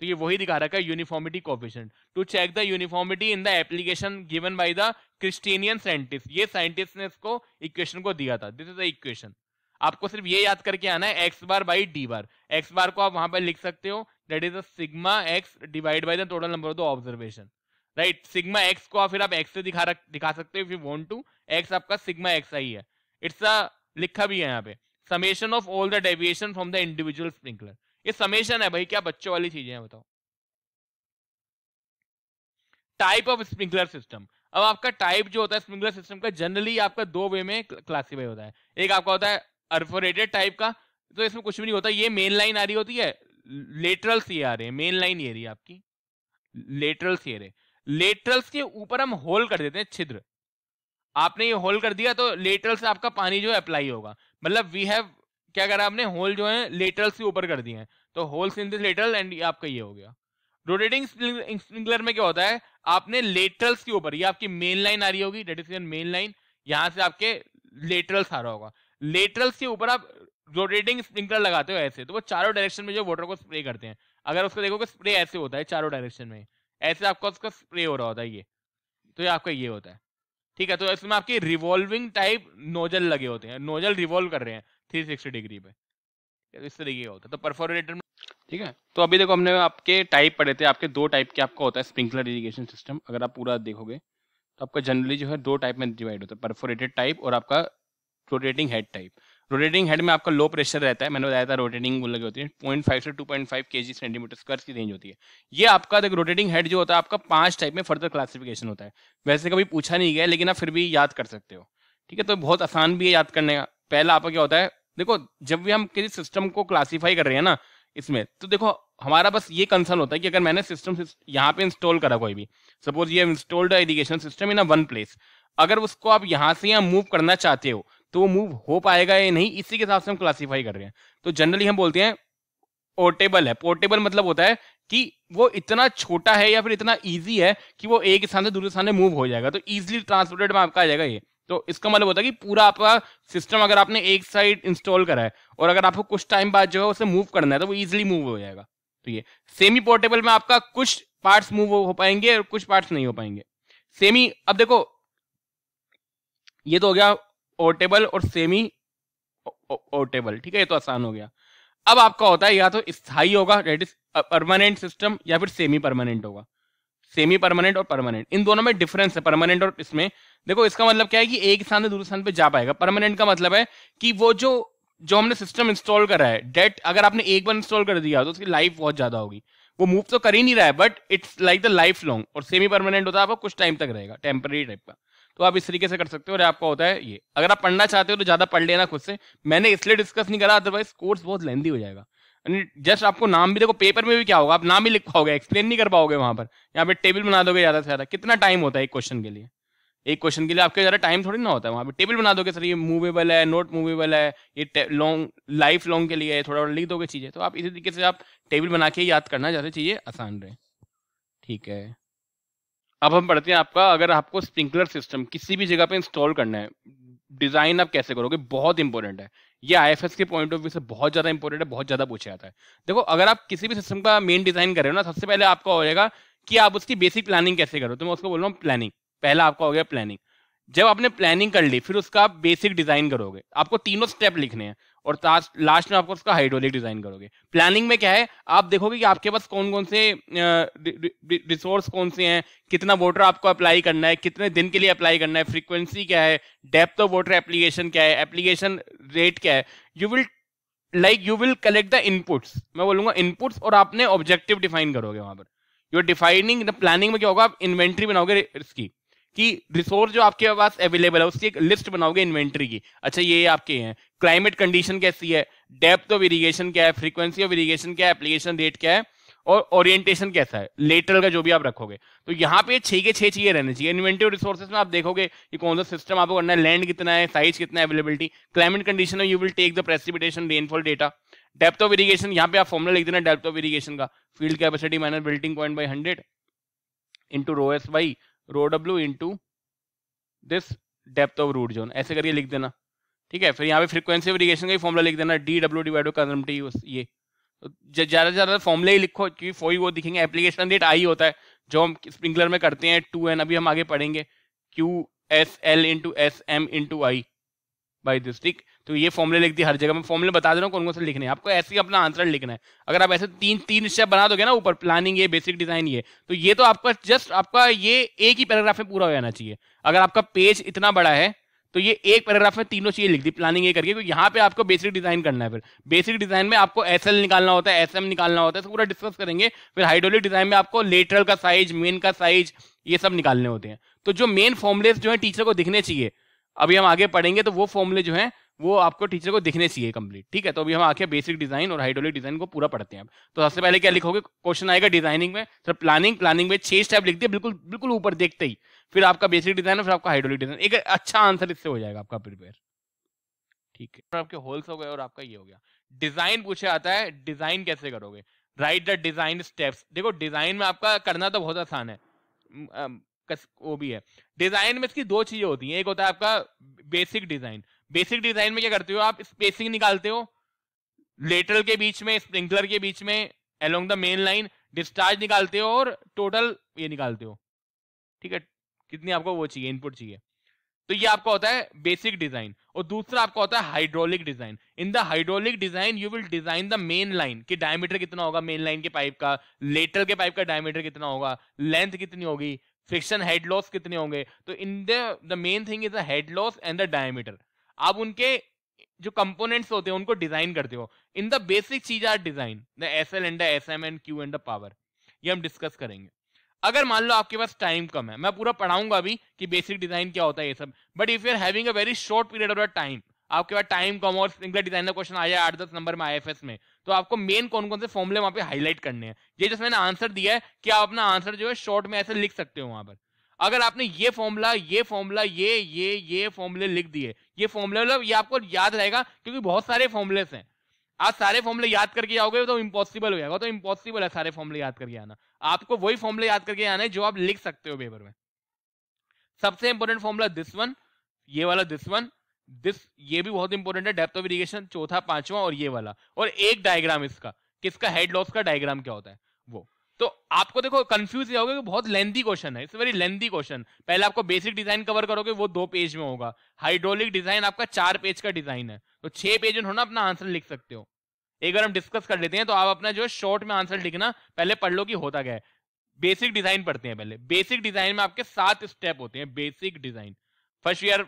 तो ये वही दिखा रखा है uniformity coefficient to check the uniformity in the application given by the Christiansen scientist ये साइंटिस्ट ने इसको इक्वेशन को दिया था दिस इज द इक्वेशन आपको सिर्फ ये याद करके आना है X bar by D bar X bar को आप वहां पर लिख सकते हो that is sigma X divide by the total number of the observation right sigma X को फिर आप एक्स से दिखा रख दिखा सकते हो if you want to X आपका सिग्मा एक्स आई है इट्स अ लिखा भी है यहाँ पे summation of all the deviation from the individual sprinkler ये समेशन है भाई क्या बच्चों वाली चीजें हैं बताओ टाइप ऑफ स्प्रिंकलर सिस्टम अब आपका टाइप जो होता है स्प्रिंकलर सिस्टम का जनरली आपका दो वे में क्लासीफाई होता है एक आपका होता है अर्फोरेटेड टाइप का तो इसमें कुछ भी नहीं होता ये मेन लाइन आ रही होती है लेटरल्स ये आ रहे हैं मेन लाइन ये रही आपकी लेटरल्स ये रहे लेटरल्स के ऊपर हम होल कर देते हैं छिद्र आपने ये होल कर दिया तो लेटरल से आपका पानी जो है अप्लाई होगा मतलब वी हैव क्या करा आपने होल जो है लेटरल से ऊपर कर दिए हैं तो holes in this lateral and आपका ये हो गया रोटेटिंग स्प्रिंकलर में क्या होता है आपने लेटरल्स के ऊपर ये आपकी मेन लाइन आ रही होगी डेट इज मेन लाइन यहां से आपके लेटरल्स आ रहा होगा लेटरल्स के ऊपर आप रोटेटिंग स्प्रिंकलर लगाते हो ऐसे तो वो चारों डायरेक्शन में जो वाटर को स्प्रे करते हैं अगर उसको देखो कि स्प्रे ऐसे होता है चारों डायरेक्शन में ऐसे आपका उसका स्प्रे हो रहा होता है ये तो ये आपका ये होता है ठीक है तो इसमें आपकी रिवॉल्विंग टाइप नोजल लगे होते हैं नोजल रिवॉल्व कर रहे हैं थ्री सिक्सटी डिग्री पे तो इस तरीके का होता है तो परफोरेटर में ठीक है तो अभी देखो हमने आपके टाइप पढ़े थे आपके दो टाइप के आपका होता है स्प्रिंकलर इरीगेशन सिस्टम अगर आप पूरा देखोगे तो आपका जनरली जो है दो टाइप में डिवाइड होता है परफोरेटेड टाइप और आपका rotating head type rotating head में आपका लो प्रेशर रहता है मैंने बताया था रोटेटिंग वो लगी होती है पॉइंट फाइव से two point five K G centimetre square की रेंज होती है ये आपका देखो रोटेटिंग हेड जो होता है आपका पांच टाइप में फर्दर क्लासिफिकेशन होता है वैसे कभी पूछा नहीं गया लेकिन आप फिर भी याद कर सकते हो ठीक है तो बहुत आसान भी है याद करने का पहला आपका क्या होता है देखो जब भी हम किसी सिस्टम को क्लासीफाई कर रहे हैं ना इसमें तो देखो हमारा बस ये कंसर्न होता है कि अगर मैंने सिस्टम यहाँ पे इंस्टॉल करा कोई भी सपोज ये installed education system in one place अगर उसको आप यहाँ से यहाँ मूव करना चाहते हो तो वो मूव हो पाएगा या नहीं इसी के हिसाब से हम क्लासीफाई कर रहे हैं तो जनरली हम बोलते हैं पोर्टेबल है पोर्टेबल मतलब होता है कि वो इतना छोटा है या फिर इतना ईजी है कि वो एक स्थान से दूसरे स्थान में मूव हो जाएगा तो ईजिली ट्रांसपोर्टेड में आपका आ जाएगा ये तो इसका मतलब होता है कि पूरा आपका सिस्टम अगर आपने एक साइड इंस्टॉल करा है और अगर आपको कुछ टाइम बाद जो है उसे मूव करना है तो वो इजिली मूव हो जाएगा तो ये सेमी पोर्टेबल में आपका कुछ पार्ट्स मूव हो पाएंगे और कुछ पार्ट्स नहीं हो पाएंगे सेमी अब देखो ये तो हो गया पोर्टेबल और सेमी पोर्टेबल ठीक है ये तो आसान हो गया अब आपका होता है या तो स्थाई होगा डेट इज परमानेंट सिस्टम या फिर सेमी परमानेंट होगा सेमी परमानेंट और परमानेंट इन दोनों में डिफरेंस है परमानेंट और इसमें देखो इसका मतलब क्या है कि एक स्थान से दूसरे स्थान पर जा पाएगा परमानेंट का मतलब है कि वो जो जो हमने सिस्टम इंस्टॉल करा है डेट अगर आपने एक बार इंस्टॉल कर दिया तो उसकी लाइफ बहुत ज्यादा होगी वो मूव तो कर ही नहीं रहा है but it's like the life long और सेमी परमानेंट होता है आपका कुछ टाइम तक रहेगा टेम्पररी टाइप का तो आप इस तरीके से कर सकते हो और आपका होता है ये अगर आप पढ़ना चाहते हो तो ज्यादा पढ़ लेना खुद से मैंने इसलिए डिस्कस नहीं करा अदरवाइज कोर्स बहुत लेंदी हो जाएगा जस्ट आपको नाम भी देखो पेपर में भी क्या होगा आप नाम भी लिख पाओगे एक्सप्लेन नहीं कर पाओगे वहां पर यहाँ पे टेबल बना दोगे ज्यादा से ज्यादा कितना टाइम होता है एक क्वेश्चन के लिए एक क्वेश्चन के लिए आपके ज्यादा टाइम थोड़ी ना होता है वहाँ पे टेबल बना दोगे सर ये मूवेबल है नोट मूवेबल है ये लॉन्ग लाइफ लॉन्ग के लिए है थोड़ा लिख दोगे चीजें तो आप इसी तरीके से आप टेबल बना के याद करना ज्यादा चाहिए आसान रहे ठीक है अब हम पढ़ते हैं आपका अगर आपको स्प्रिंकलर सिस्टम किसी भी जगह पे इंस्टॉल करना है डिजाइन आप कैसे करोगे बहुत इंपॉर्टेंट है ये आई के पॉइंट ऑफ व्यू से बहुत ज्यादा इंपॉर्टेंट है बहुत ज्यादा पूछा जाता है देखो अगर आप किसी भी सिस्टम का मेन डिजाइन कर रहे हो ना सबसे पहले आपका हो जाएगा कि आप उसकी बेसिक प्लानिंग कैसे करो तो मैं उसको बोल रहा हूँ प्लानिंग पहला आपका हो गया प्लानिंग जब आपने प्लानिंग कर ली फिर उसका आप बेसिक डिजाइन करोगे आपको तीनों स्टेप लिखने हैं और लास्ट में आपको उसका हाइड्रोलिक डिजाइन करोगे प्लानिंग में क्या है आप देखोगे कि आपके पास कौन कौन से रिसोर्स कौन से हैं कितना वाटर आपको अप्लाई करना है कितने दिन के लिए अप्लाई करना है फ्रीक्वेंसी क्या है डेप्थ ऑफ वाटर एप्लीकेशन क्या है एप्लीकेशन रेट क्या है you will like you will collect the inputs मैं बोलूंगा इनपुट्स और आपने ऑब्जेक्टिव डिफाइन करोगे वहां पर you are defining the planning में क्या होगा आप इन्वेंट्री बनाओगे इसकी कि रिसोर्स जो आपके पास अवेलेबल है उसकी एक लिस्ट बनाओगे इन्वेंट्री की अच्छा ये आपके हैं क्लाइमेट कंडीशन कैसी है डेप्थ ऑफ इरीगेशन क्या है फ्रीक्वेंसी ऑफ इरीगेशन क्या है एप्लीकेशन रेट क्या है और ओरिएंटेशन कैसा है लेटरल का जो भी आप रखोगे तो यहाँ पे छह के छह चीजें रहने चाहिए इन्वेंटरी रिसोर्सेज में आप देखोगे कि कौन सा सिस्टम आपको करना है लैंड कितना है साइज कितना है availability climate condition you will take the precipitation rainfall data depth of irrigation यहाँ पे आप फॉर्मुला लिख देना डेप्थ ऑफ इरीगेशन का field capacity minus wilting point by hundred into rho S by rho W into this depth of root zone ऐसे करके लिख देना ठीक है फिर यहाँ पे फ्रिक्वेंसी ऑफ इरीगेशन का ही फॉर्मुला लिख देना डी डब्ल्यू डिवाइड टी ये तो ज़्यादा से ज़्यादा फॉर्मुले ही लिखो क्योंकि ही वो दिखेंगे एप्लीकेशन रेट आई होता है जो हम स्प्रिंकलर में करते हैं टू एन अभी हम आगे पढ़ेंगे Q S L into S M into I by this ठीक तो ये फॉर्मूले लिख दिए हर जगह मैं फॉर्मूले बता दे रहा हूँ कौन कौन से लिखने हैं आपको ऐसे ही अपना आंसर लिखना है अगर आप ऐसे तीन तीन स्टेप बना दोगे ना ऊपर प्लानिंग ये बेसिक डिजाइन ये तो ये तो आपका जस्ट आपका ये एक ही पैराग्राफ में पूरा हो जाना चाहिए अगर आपका पेज इतना बड़ा है तो ये एक पैराग्राफ में तीनों चीजें लिख दी प्लानिंग ये करके क्योंकि यहाँ पे आपको बेसिक डिजाइन करना है फिर बेसिक डिजाइन में आपको एस निकालना होता है एस निकालना होता है तो पूरा डिस्कस करेंगे फिर हाइड्रोलिक डिजाइन में आपको लेटरल का साइज मेन का साइज ये सब निकालने होते हैं तो जो मेन फॉर्मुलेस जो है टीचर को दिखने चाहिए अभी हम आगे पढ़ेंगे तो वो फॉर्मुले जो है वो आपको टीचर को दिखने चाहिए कंप्लीट ठीक है तो अभी हम आके बेसिक डिजाइन और हाइड्रोलिक डिजाइन को पूरा पढ़ते हैं तो सबसे पहले क्या लिखोगे क्वेश्चन आएगा डिजाइनिंग में सर प्लानिंग प्लानिंग में छह स्टेप लिख दिए बिल्कुल बिल्कुल ऊपर देखते ही फिर आपका बेसिक डिजाइन और फिर आपका हाइड्रोलिक डिजाइन एक अच्छा आंसर इससे हो जाएगा आपका प्रिपेयर ठीक है और आपके होल्स हो गए और आपका ये हो गया डिजाइन पूछे आता है डिजाइन कैसे करोगे राइट द डिजाइन स्टेप्स देखो डिजाइन में आपका करना तो बहुत आसान है वो भी है डिजाइन में इसकी दो चीजें होती हैं एक होता है आपका बेसिक डिजाइन बेसिक डिजाइन में क्या करते हो आप स्पेसिंग निकालते हो लेटरल के बीच में स्प्रिंकलर के बीच में along the main line discharge निकालते हो और टोटल ये निकालते हो ठीक है कितनी आपको वो चाहिए इनपुट चाहिए तो ये आपका होता है बेसिक डिजाइन और दूसरा आपका होता है hydraulic design in the hydraulic design you will design the main line कि डायमीटर कितना होगा मेन लाइन के पाइप का लेटरल के पाइप का डायमीटर कितना होगा लेंथ कितनी होगी फ्रिक्शन हेड लॉस कितने होंगे तो in the the main thing is the head loss and the diameter आप उनके जो कंपोनेंट्स होते हैं उनको डिजाइन करते हो इन द बेसिक चीज are design the S L and the S M and Q and the power ये हम डिस्कस करेंगे अगर मान लो आपके पास टाइम कम है मैं पूरा पढ़ाऊंगा अभी कि बेसिक डिजाइन क्या होता है ये सब but if you are having a very short period of time आपके पास टाइम कॉमर्स इंग्लिश डिजाइन का क्वेश्चन आया आठ दस नंबर में आई में तो आपको मेन कौन कौन से फॉर्मुले वहां पे हाईलाइट करने हैं ये जैसे मैंने आंसर दिया है कि आप अपना आंसर जो है शॉर्ट में ऐसे लिख सकते हो वहां पर अगर आपने ये फॉर्मूला ये फॉर्मूला ये ये ये फॉर्मूले लिख दिए ये फॉर्मले मतलब ये आपको याद रहेगा क्योंकि बहुत सारे फॉर्मुलेस हैं आप सारे फॉर्मुले याद करके जाओगे तो इम्पॉसिबल हो जाएगा तो इम्पॉसिबल है सारे फॉर्मले याद करके आना आपको वही फॉर्मले याद करके आना है जो आप लिख सकते हो पेपर में सबसे इंपॉर्टेंट फॉर्मूला दिस वन ये वाला दिस वन दिस ये भी बहुत इंपॉर्टेंट है डेप्थ ऑफ इरीगेशन चौथा पांचवा और ये वाला और एक डायग्राम इसका किसका हेड लॉस का डायग्राम क्या होता है वो तो आपको देखो कंफ्यूज ये होगा कि बहुत लेंथी क्वेश्चन है इट्स वेरी लेंथी क्वेश्चन पहले आपको बेसिक डिजाइन कवर करोगे वो दो पेज में होगा हाइड्रोलिक डिजाइन आपका चार पेज का डिजाइन है तो छह पेज में होना अपना आंसर लिख सकते हो एक बार हम डिस्कस कर लेते हैं तो आप अपना जो है शॉर्ट में आंसर लिखना पहले पढ़ लो कि होता क्या है बेसिक डिजाइन पढ़ते हैं पहले बेसिक डिजाइन में आपके सात स्टेप होते हैं बेसिक डिजाइन फर्स्ट ईयर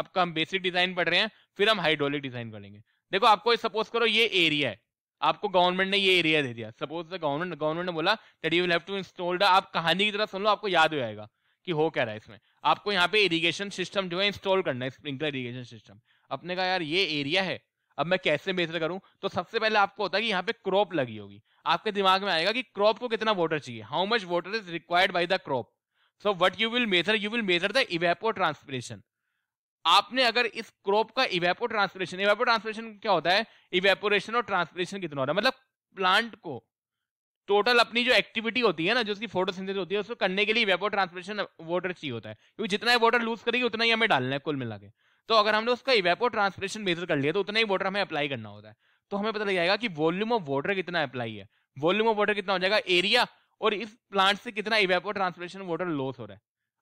आपका हम बेसिक डिजाइन पढ़ रहे हैं फिर हम हाइड्रोलिक डिजाइन पढ़ेंगे देखो आपको सपोज करो ये एरिया है आपको गवर्नमेंट ने ये एरिया दे दिया सपोज द गवर्नमेंट गवर्नमेंट ने बोला that you will have to install the आप कहानी की तरह सुन लो आपको याद हो जाएगा कि हो क्या रहा है इसमें आपको यहाँ पे इरीगेशन सिस्टम जो है इंस्टॉल करना है स्प्रिंकलर इरीगेशन सिस्टम अपने कहा यार ये एरिया है अब मैं कैसे मेजर करूं तो सबसे पहले आपको होता है कि यहाँ पे क्रॉप लगी होगी आपके दिमाग में आएगा कि क्रॉप को कितना वाटर चाहिए how much water is required by the crop so what you will measure you will measure the evapotranspiration आपने अगर इस क्रॉप का इवेपो ट्रांसपरेशन इवेपो ट्रांसपरेशन क्या होता है इवेपोरेशन और ट्रांसपरेशन कितना हो रहा है मतलब प्लांट को टोटल अपनी जो एक्टिविटी होती है ना जो उसकी फोटोसिंथेसिस होती है उसको करने के लिए वेपो ट्रांसपरेशन वाटर चाहिए होता है क्योंकि जितना वाटर लूज करेगी उतना ही हमें डालना है कुल मिला के तो अगर हमने उसका वेपो ट्रांसपरेशन मेजर कर लिया तो उतना ही वाटर हमें अप्लाई करना होता है तो हमें पता लग जाएगा कि वॉल्यूम ऑफ वाटर कितना अप्लाई है वॉल्यूम ऑफ वाटर कितना हो जाएगा एरिया और इस प्लांट से कितना इवेपो ट्रांसपरेशन वाटर लॉस हो रहा है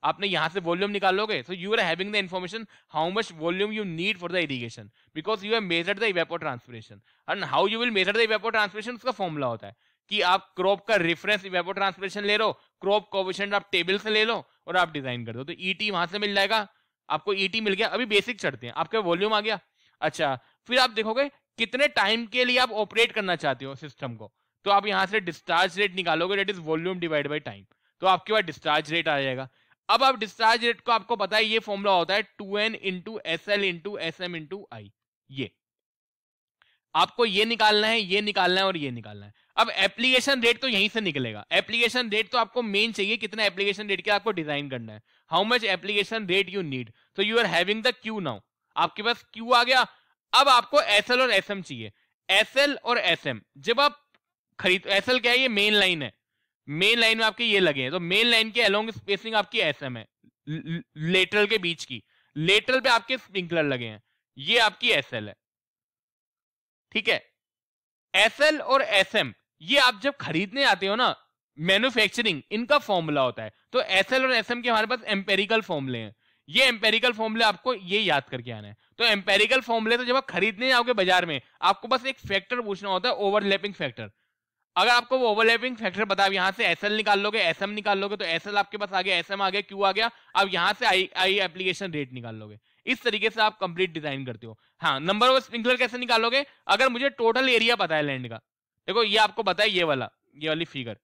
आपने यहाँ से वॉल्यूम निकालोगे so you are having the information how much volume you need for the irrigation because you have measure the evapotranspiration and how you will measure the evapotranspiration उसका formula होता है कि आप crop का reference evapotranspiration ले लो crop coefficient आप table से ले लो और आप डिजाइन कर दो तो ईटी e वहां से मिल जाएगा आपको ईटी e मिल गया अभी बेसिक चढ़ते हैं आपका वॉल्यूम आ गया अच्छा फिर आप देखोगे कितने टाइम के लिए आप ऑपरेट करना चाहते हो सिस्टम को तो आप यहां से डिस्चार्ज रेट निकालोगे that is volume divide by time तो आपके पास डिस्चार्ज रेट आ जाएगा अब आप डिस्चार्ज रेट को आपको पता है ये फॉर्मुला होता है two N into S L into S M into I ये आपको ये निकालना है ये निकालना है और ये निकालना है अब एप्लीकेशन रेट तो यहीं से निकलेगा एप्लीकेशन रेट तो आपको मेन चाहिए कितना एप्लीकेशन रेट के आपको डिजाइन करना है how much application rate you need so you are having the Q now आपके पास क्यू आ गया अब आपको एस एल और एस एम चाहिए एस एल और एस एम जब आप खरीद एसएल क्या है ये मेन लाइन है मेन लाइन में आपके ये लगे हैं तो मेन लाइन के अलोंग स्पेसिंग आपकी एस है लेटरल के बीच की लेटरल पे आपके स्प्रिंकलर लगे हैं ये आपकी एस है ठीक है एस और एस ये आप जब खरीदने आते हो ना मैन्युफैक्चरिंग इनका फॉर्मूला होता है तो एस और एस के हमारे पास एम्पेरिकल फॉर्मूले हैं ये एम्पेरिकल फॉर्मूले आपको ये याद करके आना है तो एम्पेरिकल फॉर्मूले तो जब आप खरीदने जाओगे बाजार में आपको बस एक फैक्टर पूछना होता है ओवरलैपिंग फैक्टर अगर आपको वो ओवरलैपिंग फैक्टर पता है यहाँ से एस निकाल लोगे एस निकाल लोगे तो एस आपके पास आ गया एस आ गया क्यू आ गया अब यहाँ से आई आई एप्लीकेशन रेट निकाल लोगे इस तरीके से आप कंप्लीट डिजाइन करते हो हाँ नंबर ऑफ स्प्रिंकलर कैसे निकालोगे अगर मुझे टोटल एरिया पता है लैंड का देखो ये आपको पता है ये वाला ये वाली फिगर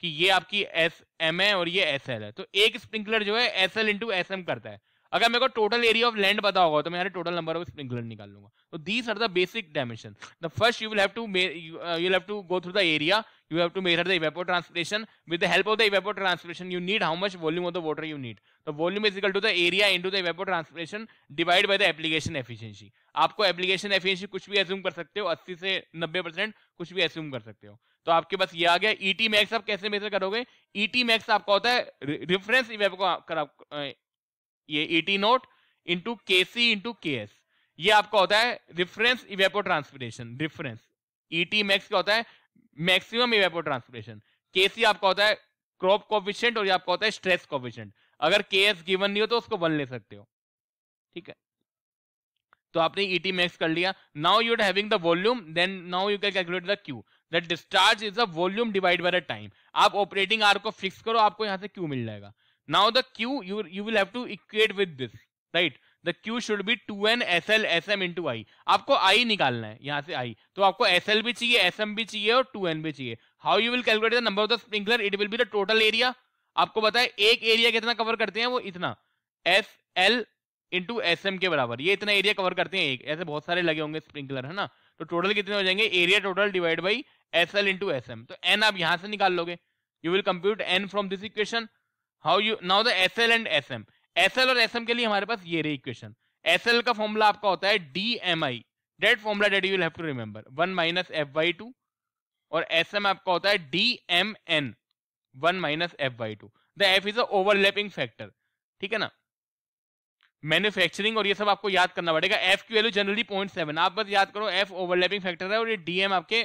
कि ये आपकी एस एम है और ये एस एल है तो एक स्प्रिंकलर जो है S L into S M करता है अगर मेरे को टोटल एरिया ऑफ लैंड पता होगा तो मैं टोटल नंबर ऑफ स्प्रिंकलर निकाल लूंगा तो these are the basic dimension the first you will have to you have to go through the area you have to measure the evapotranspiration with the help of the evapotranspiration you need how much volume of the water you need the volume is equal to the area into the evapotranspiration divide by the application efficiency आपको application efficiency कुछ भी assume कर सकते हो 80 से 90 percent कुछ भी assume कर सकते हो तो आपके पास ये आ गया ईटी e मैक्स आप कैसे मेजर करोगे ईटी e मैक्स आपका होता है रिफरेंस इवेपो ये ईटी नोट इंटू के सी इंटू के एस ये आपका होता है reference evapotranspiration reference ET max क्या होता है मैक्सिमम इवेपो ट्रांसपोर्टेशन के सी आपका होता है क्रॉप कॉफिशियंट और ये आपका होता है स्ट्रेस कॉफिशियंट अगर के एस गिवन नहीं हो तो उसको वन ले सकते हो ठीक है तो आपने ईटी e मैक्स कर लिया now you are having the volume then now you can calculate the Q the discharge is the volume divide by the time आप ऑपरेटिंग आर को फिक्स करो आपको यहां से क्यू मिल जाएगा now the q you you will have to equate with this right the Q should be two N S L S M into I आपको I निकालना है यहाँ से आई तो आपको एस एल भी चाहिए एस एम भी चाहिए और टू एन भी चाहिए how you will calculate the number of the sprinkler it will be the total area आपको बताए एक एरिया कितना कवर करते हैं वो इतना S L into S M के बराबर ये इतना एरिया कवर करते हैं एक ऐसे बहुत सारे लगे होंगे स्प्रिंकलर है ना तो टोटल कितने हो जाएंगे area total divide by S L into S M तो एन आप यहां से निकाल लोगे you will compute N from this equation how you now the S L and S M S L और एस एम के लिए हमारे पास ये रही इक्वेशन एस एल का फॉर्मूला आपका होता है D M I that formula that you have to remember one minus F by to और एस एम आपका होता है D M N one minus F by two the F is overlapping factor ठीक है ना मैन्युफैक्चरिंग और ये सब आपको याद करना पड़ेगा एफ की वैल्यू जनरली पॉइंट सेवन आप बस याद करो एफ ओवरलैपिंग फैक्टर है और ये डीएम आपके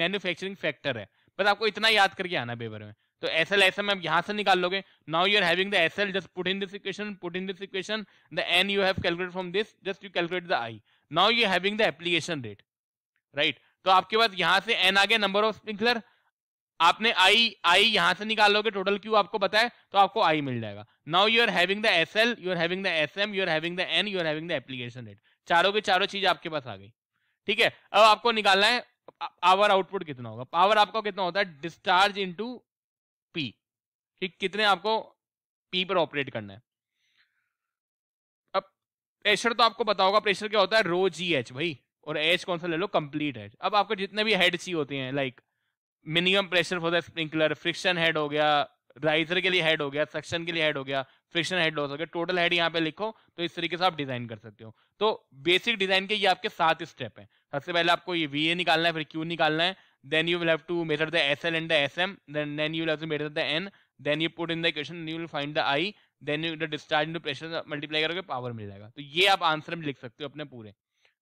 मैन्युफैक्चरिंग फैक्टर है बस आपको इतना याद करके आना पेपर में तो एस एल एस एम आप यहां से निकाल लोगे now you are having the S L just put in this equation put in this equation the N you have calculate from this just you calculate the I now you having the application rate right तो आपके पास यहां से N आ गया number of sprinkler आपने आई आई यहां से निकालोगे total Q आपको बताए तो आपको आई मिल जाएगा now you are having the S L you are having the S M you are having the N you are having the application rate चारों के चारों चीज आपके पास आ गई ठीक है अब आपको निकालना है पावर आउटपुट कितना होगा पावर आपका कितना होता है डिस्चार्ज इंटू पी कि कितने आपको पी पर ऑपरेट करना है अब प्रेशर तो आपको बताओ प्रेशर क्या होता है रो जी एच भाई और एच कौन सा ले लो कंप्लीट हेड अब आपके जितने भी हेड सी होते हैं like minimum pressure for the sprinkler friction head हो गया राइजर के लिए हेड हो गया सेक्शन के लिए हेड हो गया फ्रिक्शन हेड हो सके टोटल हेड यहाँ पे लिखो तो इस तरीके से आप डिजाइन कर सकते हो तो बेसिक डिजाइन के ये आपके सात स्टेप हैं सबसे पहले आपको ये वी ए निकालना है फिर क्यू निकालना है then you will have to measure the S L and the S M then you have to measure the N, then you put in the equation, and you will find the I, then you the discharge करोगे power मिल जाएगा तो ये आप answer में लिख सकते हो अपने पूरे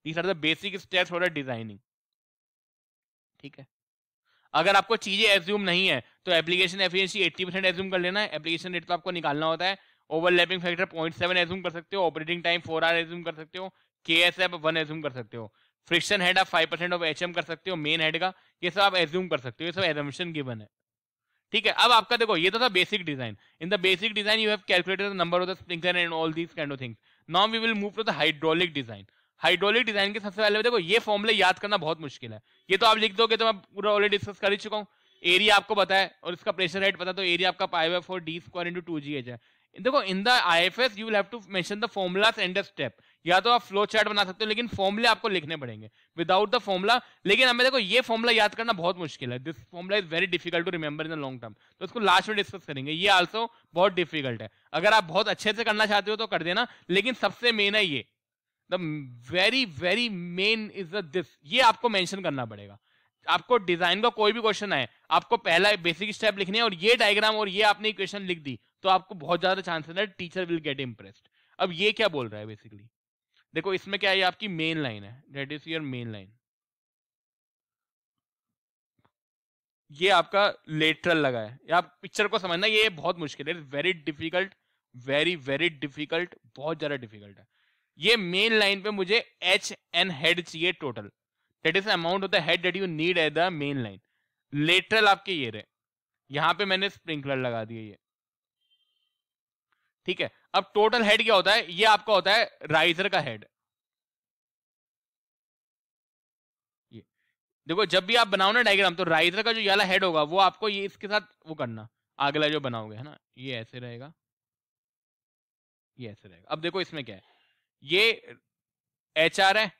these are the basic steps for the designing ठीक है अगर आपको चीजें एज्यूम नहीं है तो एप्लीकेशन एफिशिएंसी 80 परसेंट एज्यूम कर लेना है एप्लीकेशन रेट तो आपको निकालना होता है overlapping factor point seven assume कर सकते हो operating time four hour assume कर सकते हो के एस एफ वन एज्यूम कर सकते हो फ्रिक्शन हेड आप five percent of H M कर सकते हो मेन हेड का ये सब आप एज्यूम कर सकते हो ये सब एजमशन गिवन है ठीक है अब आपका देखो ये तो था basic design in the basic design you have calculated the number of the sprinkler and all these kind of things now we will move to the hydraulic design hydraulic design के सबसे पहले देखो ये फॉर्मुले याद करना बहुत मुश्किल है ये तो आप लिख दोगे तो मैं पूरा ऑलरेडी डिस्कस कर ही चुका हूँ एरिया आपको पता है और इसका प्रेशर हाइट पता है तो एरिया आपका pi by four D square into two G H है देखो in the I F S you have to mention the formulas and the step या तो आप फ्लो चार्ट बना सकते हो लेकिन फॉर्मुले आपको लिखने पड़ेंगे विदाउट द फॉर्मुला लेकिन हमें देखो ये फॉर्मुला याद करना बहुत मुश्किल है this formula is very difficult to remember in the long term तो इसको लास्ट में डिस्कस करेंगे ये आल्सो बहुत डिफिकल्ट है अगर आप बहुत अच्छे से करना चाहते हो तो कर देना लेकिन सबसे मेन है ये the very very main is the this ये आपको मेंशन करना पड़ेगा आपको डिजाइन का कोई भी क्वेश्चन आए आपको पहला बेसिक स्टेप लिखने है और ये डायग्राम और ये आपने इक्वेशन लिख दी तो आपको बहुत ज्यादा चांसेस है टीचर विल गेट इम्प्रेस्ड अब ये क्या बोल रहा है बेसिकली देखो इसमें क्या है आपकी मेन लाइन है that is your main line ये आपका लेटरल लगा है आप पिक्चर को समझना ये बहुत मुश्किल है very difficult very very difficult बहुत ज्यादा डिफिकल्ट है ये मेन लाइन पे मुझे एच एन हेड चाहिए total that is amount of the head that you need at the main line lateral आपके ये रहे यहां पे मैंने स्प्रिंकलर लगा दिया ये ठीक है अब टोटल हेड क्या होता है ये आपका होता है राइजर का हेड ये देखो जब भी आप बनाओ ना डायग्राम तो राइजर का जो ये वाला हेड होगा वो आपको ये इसके साथ वो करना अगला जो बनाओगे है ना ये ऐसे रहेगा ये ऐसे रहेगा अब देखो इसमें क्या है ये एच आर है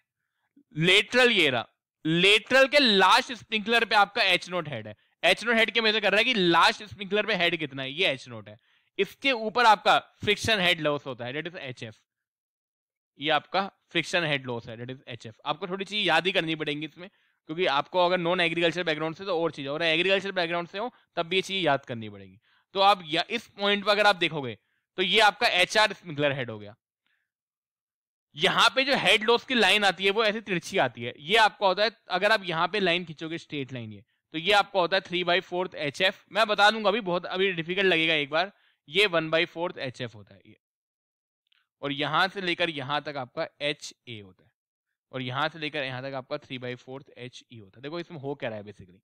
लेटरल ये रहा लेटरल के लास्ट स्प्रिंकलर पे आपका एच नोट हेड है एच नोट हेड के मेजर कर रहा है कि लास्ट स्प्रिंकलर पे हेड कितना है ये एच नोट है इसके ऊपर आपका फ्रिक्शन हेड लॉस होता है डेट इज एच एफ ये आपका फ्रिक्शन हेड लॉस है डेट इज एच एफ आपको थोड़ी चीज याद ही करनी पड़ेगी इसमें क्योंकि आपको अगर नॉन एग्रीकल्चर बैकग्राउंड से तो और चीज और एग्रीकल्चर बैकग्राउंड से हो तब भी ये चीज याद करनी पड़ेगी तो आप या, इस पॉइंट पर अगर आप देखोगे तो ये आपका एच आर स्प्रिंकलर हेड हो गया यहां पे जो हेड लॉस की लाइन आती है वो ऐसी तिरछी आती है ये आपका होता है अगर आप यहाँ पे लाइन खींचोगे स्ट्रेट लाइन ये तो ये आपका होता है three by fourth H F मैं बता दूंगा अभी बहुत अभी डिफिकल्ट लगेगा एक बार ये one by fourth H F होता है ये और यहां से लेकर यहां तक आपका एच ए होता है और यहां से लेकर यहां तक आपका three by fourth H E होता है देखो इसमें हो क्या रहा है बेसिकली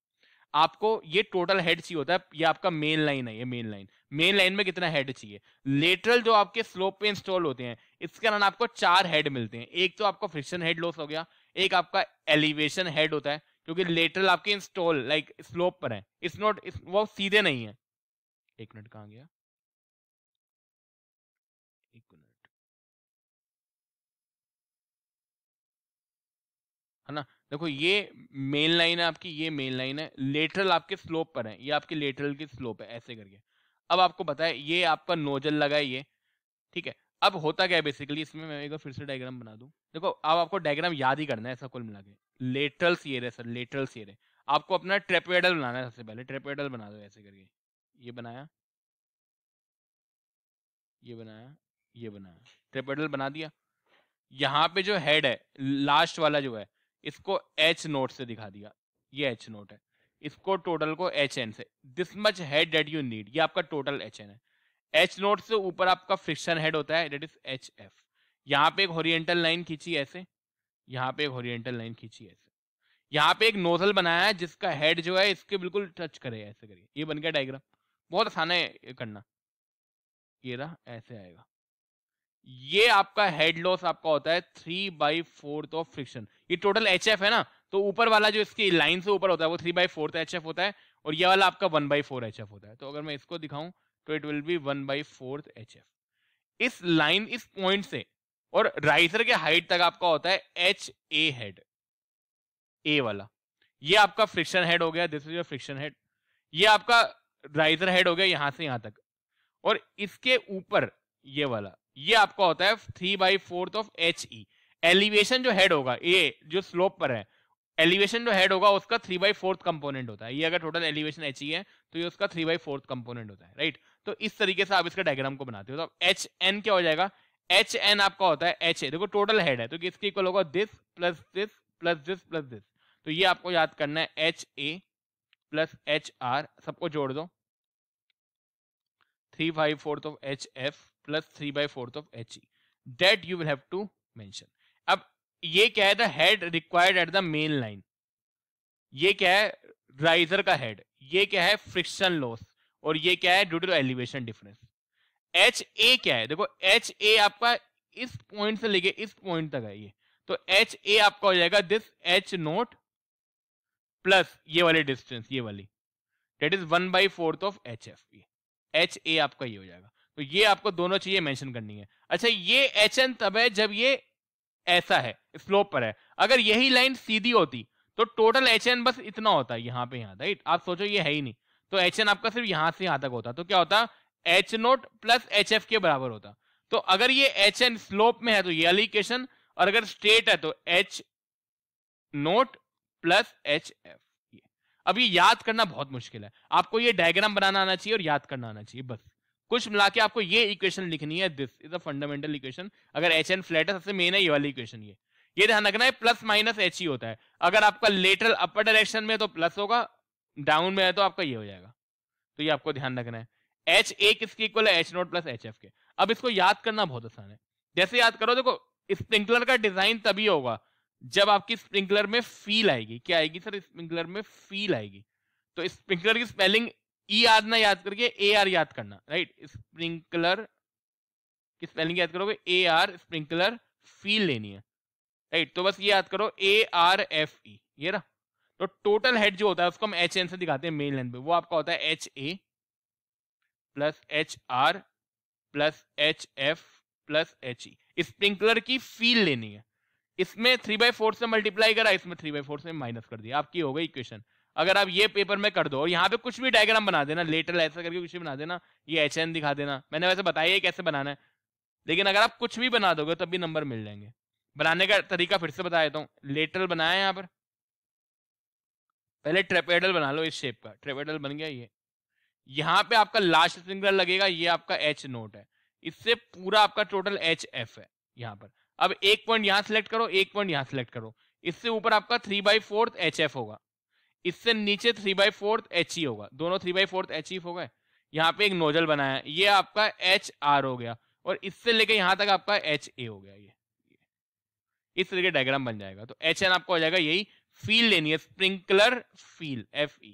आपको ये टोटल हेड चाहिए होता है ये आपका मेन लाइन है ये मेन लाइन मेन लाइन में कितना हेड चाहिए लेटरल जो आपके स्लोप पे इंस्टॉल होते हैं इसके कारण आपको चार हेड मिलते हैं एक तो आपका फ्रिक्शन हेड लॉस हो गया एक आपका एलिवेशन हेड होता है क्योंकि लेटरल आपके इंस्टॉल लाइक स्लोप पर है इट्स नॉट वो सीधे नहीं है एक मिनट कहाँ गया देखो ये मेन लाइन है आपकी ये मेन लाइन है लेटरल आपके स्लोप पर है ये आपके लेटरल की स्लोप है ऐसे करके अब आपको पता है ये आपका नोजल लगा है ये ठीक है अब होता क्या है बेसिकली इसमें मैं एक बार फिर से डायग्राम बना दूं देखो अब आपको डायग्राम याद ही करना है ऐसा कुल मिला के लेटरल्स ये रहे सर लेटरल्स ये रहे आपको अपना ट्रेपेडल बनाना है सबसे पहले ट्रेपेडल बना दो ऐसे करके ये बनाया ये बनाया ये बनाया ट्रेपेडल बना दिया यहाँ पे जो हेड है लास्ट वाला जो है इसको एच नोट से दिखा दिया ये एच नोट है इसको टोटल को एच एन से this much head that you need ये आपका टोटल एच एन है एच नोट से ऊपर आपका फ्रिक्शन हेड होता है डेट इज एच एफ यहाँ पे एक हॉरियंटल लाइन खींची ऐसे यहाँ पे एक हॉरियंटल लाइन खींची ऐसे यहाँ पे एक नोजल बनाया है जिसका हेड जो है इसके बिल्कुल टच करे ऐसे करिए ये बन गया डायग्राम बहुत आसान है करना ये रहा ऐसे आएगा ये आपका हेड लॉस आपका होता है three by fourth of friction ये टोटल एच एफ है ना तो ऊपर वाला जो इसकी लाइन से ऊपर होता है वो three by fourth H F होता है और ये वाला आपका one by four H F होता है तो अगर मैं इसको दिखाऊं तो it will be one by fourth H F इस लाइन इस पॉइंट से और राइजर के हाइट तक आपका होता है एच ए हेड ए वाला ये आपका फ्रिक्शन हेड हो गया this is your friction head ये आपका राइजर हेड हो गया यहां से यहां तक और इसके ऊपर ये वाला ये आपका होता है three by fourth of H E elevation जो हेड होगा ये जो स्लोप पर है एलिवेशन जो हेड होगा उसका थ्री बाई फोर्थ कंपोनेंट होता है ये अगर टोटल एलिवेशन एच ई है तो ये उसका थ्री बाई फोर्थ कंपोनेंट होता है राइट तो इस तरीके से आप इसका डायग्राम को बनाते हो तो एच एन क्या हो जाएगा एच एन आपका होता है एच ए देखो टोटल हेड है तो किसके इक्वल होगा this plus this plus this plus this तो ये आपको याद करना है H A plus H R सबको जोड़ दो three five fourth of H F plus three by fourth of H E that you will have to mention अब ये क्या है the head required at the main line ये क्या है राइजर का हेड ये क्या है फ्रिक्शन लॉस और ये क्या है due to elevation difference H A क्या है देखो एच ए आपका इस पॉइंट से लेके इस पॉइंट तक है ये तो एच ए आपका हो जाएगा दिस एच नोट प्लस ये वाली डिस्टेंस ये वाली that is one by fourth of H F H A आपका ये हो जाएगा तो ये आपको दोनों चीजें मेंशन करनी है अच्छा ये एच एन तब है जब ये ऐसा है स्लोप पर है अगर यही लाइन सीधी होती तो टोटल एच एन बस इतना होता है यहां पे यहां राइट आप सोचो ये है ही नहीं तो एच एन आपका सिर्फ यहां से यहां तक होता तो क्या होता H naught plus H F के बराबर होता तो अगर ये एच एन स्लोप में है तो ये वाली इक्वेशन और अगर स्ट्रेट है तो H naught plus H F अब ये याद करना बहुत मुश्किल है आपको ये डायग्राम बनाना आना चाहिए और याद करना आना चाहिए बस कुछ मिला के आपको ये इक्वेशन लिखनी है this is a fundamental equation अगर एच एन फ्लैट है सबसे मेन है ये वाली इक्वेशन ये ये ध्यान रखना है प्लस माइनस एच ही होता है अगर आपका लेटरल अपर डायरेक्शन में है तो प्लस होगा डाउन में है तो आपका ये हो जाएगा तो ये आपको ध्यान रखना है एच ए किसके इक्वल है H naught plus H F के अब इसको याद करना बहुत आसान है जैसे याद करो देखो स्प्रिंकलर का डिजाइन तभी होगा जब आपकी स्प्रिंकलर में फील आएगी क्या आएगी सर स्प्रिंकलर में फील आएगी तो स्प्रिंकलर की स्पेलिंग ई e याद ना याद करके ए आर याद करना राइट स्प्रिंकलर की स्पेलिंग याद करोगे ए आर स्प्रिंकलर फील लेनी है राइट तो बस ये याद करो ए आर एफ ई ये रहा तो टोटल हेड जो होता है उसको हम एच एन से दिखाते हैं मेन लेंथ पे वो आपका होता है H A plus H R plus H F plus H E sprinkler की फील लेनी है इसमें थ्री बाई फोर से मल्टीप्लाई करा इसमें थ्री बाई फोर से माइनस कर दिया आपकी हो गई इक्वेशन अगर आप ये पेपर में कर दो और यहाँ पे कुछ भी डायग्राम बना देना लेटर ऐसा करके कुछ भी बना देना ये एच एन दिखा देना मैंने वैसे बताया ये कैसे बनाना है लेकिन अगर आप कुछ भी बना दोगे तब भी नंबर मिल जाएंगे बनाने का तरीका फिर से बता देता हूँ लेटरल बनाया यहाँ पर पहले ट्रेपेडल बना लो इस शेप का ट्रेपेडल बन गया ये यहाँ पे आपका लास्ट सिंगल लगेगा ये आपका एच नोट है इससे पूरा आपका टोटल एच एफ है यहाँ पर अब एक पॉइंट यहाँ सेलेक्ट करो एक पॉइंट यहाँ सेलेक्ट करो इससे ऊपर आपका three by fourth H F होगा इससे नीचे three by fourth H E होगा दोनों three by fourth H E हो गए यहाँ पे एक नोजल बनाया ये आपका एच आर हो गया और इससे लेके यहाँ तक आपका एच ए हो गया ये इस तरीके डायग्राम बन जाएगा तो एच एन आपका हो जाएगा यही फील लेनी है स्प्रिंकलर फील एफ ई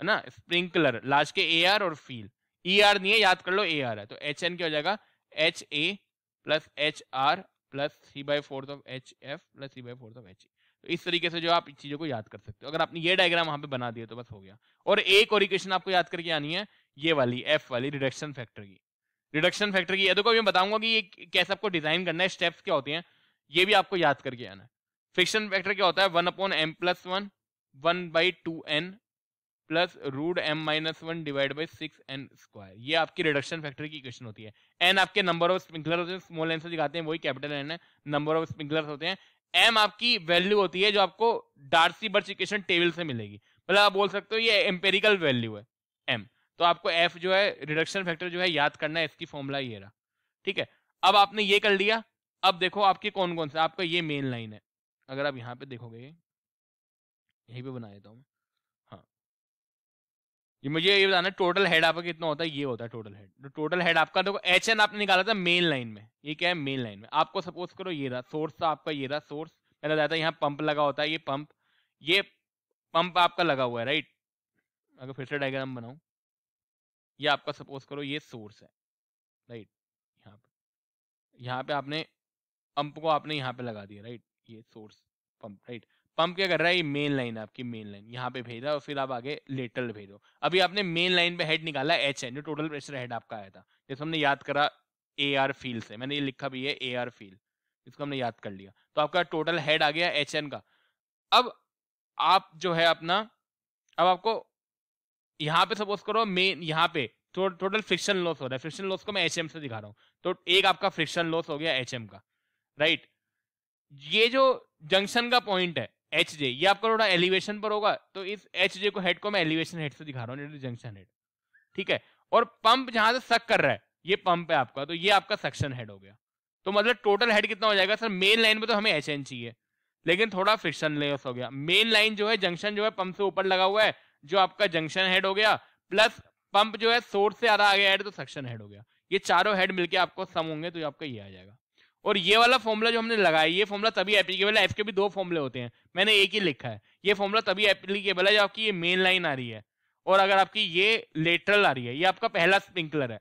है ना स्प्रिंकलर लास्ट के ए आर और फील ई आर नहीं है याद कर लो ए आर है तो एच एन क्या हो जाएगा H A plus H R plus three by fourth of H F plus three by fourth of H E तो इस तरीके से जो आप इस चीज़ों को याद कर सकते हो अगर आपने ये डायग्राम वहां पे बना दिया तो बस हो गया और एक और इक्वेशन आपको याद करके आनी है ये वाली एफ वाली रिडक्शन फैक्टर की रिडक्शन फैक्टर की देखो मैं बताऊंगा कि ये कैसे आपको डिजाइन करना है स्टेप्स क्या होते हैं ये भी आपको याद करके आना है फिक्शन फैक्टर क्या होता है one upon M plus one one by two N plus root M minus one divide by six N square ये आपकी रिडक्शन फैक्टर की इक्वेशन होती है एन आपके नंबर ऑफ स्प्रिंकलर होते हैं स्मॉल एन से दिखाते हैं वही कैपिटल एन है नंबर ऑफ स्प्रिंकलर होते हैं एम आपकी वैल्यू होती है जो आपको डार्सी बर्च इक्वेशन टेबल से मिलेगी मतलब आप बोल सकते हो ये एम्पेरिकल वैल्यू है एम तो आपको एफ जो है रिडक्शन फैक्टर जो है याद करना है इसकी फॉर्मूला ये रहा ठीक है अब आपने ये कर लिया अब देखो आपके कौन कौन से आपका ये मेन लाइन है अगर आप यहाँ पे देखोगे यहीं पे बना देता हूँ ये मुझे ये बताना टोटल हेड आपका कितना होता है ये होता है टोटल हेड तो टोटल हेड आपका देखो एच एन आपने निकाला था मेन लाइन में ये क्या है मेन लाइन में आपको सपोज करो ये रहा सोर्स था आपका ये रहा सोर्स मैंने बताया था यहाँ पंप लगा होता है ये पंप ये पंप आपका लगा हुआ है राइट अगर फिर से डायग्राम बनाऊं ये आपका सपोज करो ये सोर्स है राइट यहाँ पे यहाँ पे आपने पंप को आपने यहाँ पे लगा दिया राइट ये सोर्स पंप राइट पंप क्या कर रहा है ये मेन लाइन है आपकी मेन लाइन यहाँ पे भेजा और फिर आप आगे लेटरल भेजो अभी आपने मेन लाइन पे हेड निकाला एच एन जो टोटल प्रेशर हेड आपका आया था जैसे हमने याद करा ए आर फील्ड से मैंने ये लिखा भी है ए आर फील इसको हमने याद कर लिया तो आपका टोटल हेड आ गया एच एन का अब आप जो है अपना अब आपको यहाँ पे सपोज करो मेन यहाँ पे तो, टोटल फ्रिक्शन लॉस हो रहा है फ्रिक्शन लॉस को मैं एच से दिखा रहा हूँ तो एक आपका फ्रिक्शन लॉस हो गया एच का राइट ये जो जंक्शन का पॉइंट है एच जे ये आपका थोड़ा एलिवेशन पर होगा तो इस एच जे को हेड को मैं एलिवेशन हेड से दिखा रहा हूँ जंक्शन हेड ठीक है और पंप जहां से सक कर रहा है ये पंप है आपका तो ये आपका सक्शन हेड हो गया तो मतलब टोटल हेड कितना हो जाएगा सर मेन लाइन में तो हमें एच एन चाहिए लेकिन थोड़ा फ्रिक्शन लेस हो गया मेन लाइन जो है जंक्शन जो है पंप से ऊपर लगा हुआ है जो आपका जंक्शन हेड हो गया प्लस पंप जो है सोर्स से आधा गया हेड तो सक्शन हेड हो गया ये चारों हेड मिलके आपको सम होंगे तो आपका ये आ जाएगा और ये वाला फॉर्मूला जो हमने लगाया ये फॉर्मूला तभी एप्लीकेबल है एफ के भी दो फॉर्मूले होते हैं मैंने एक ही लिखा है ये फॉर्मूला तभी एप्लीकेबल है जब आपकी ये मेन लाइन आ रही है और अगर आपकी ये लेटरल आ रही है ये आपका पहला स्प्रिंकलर है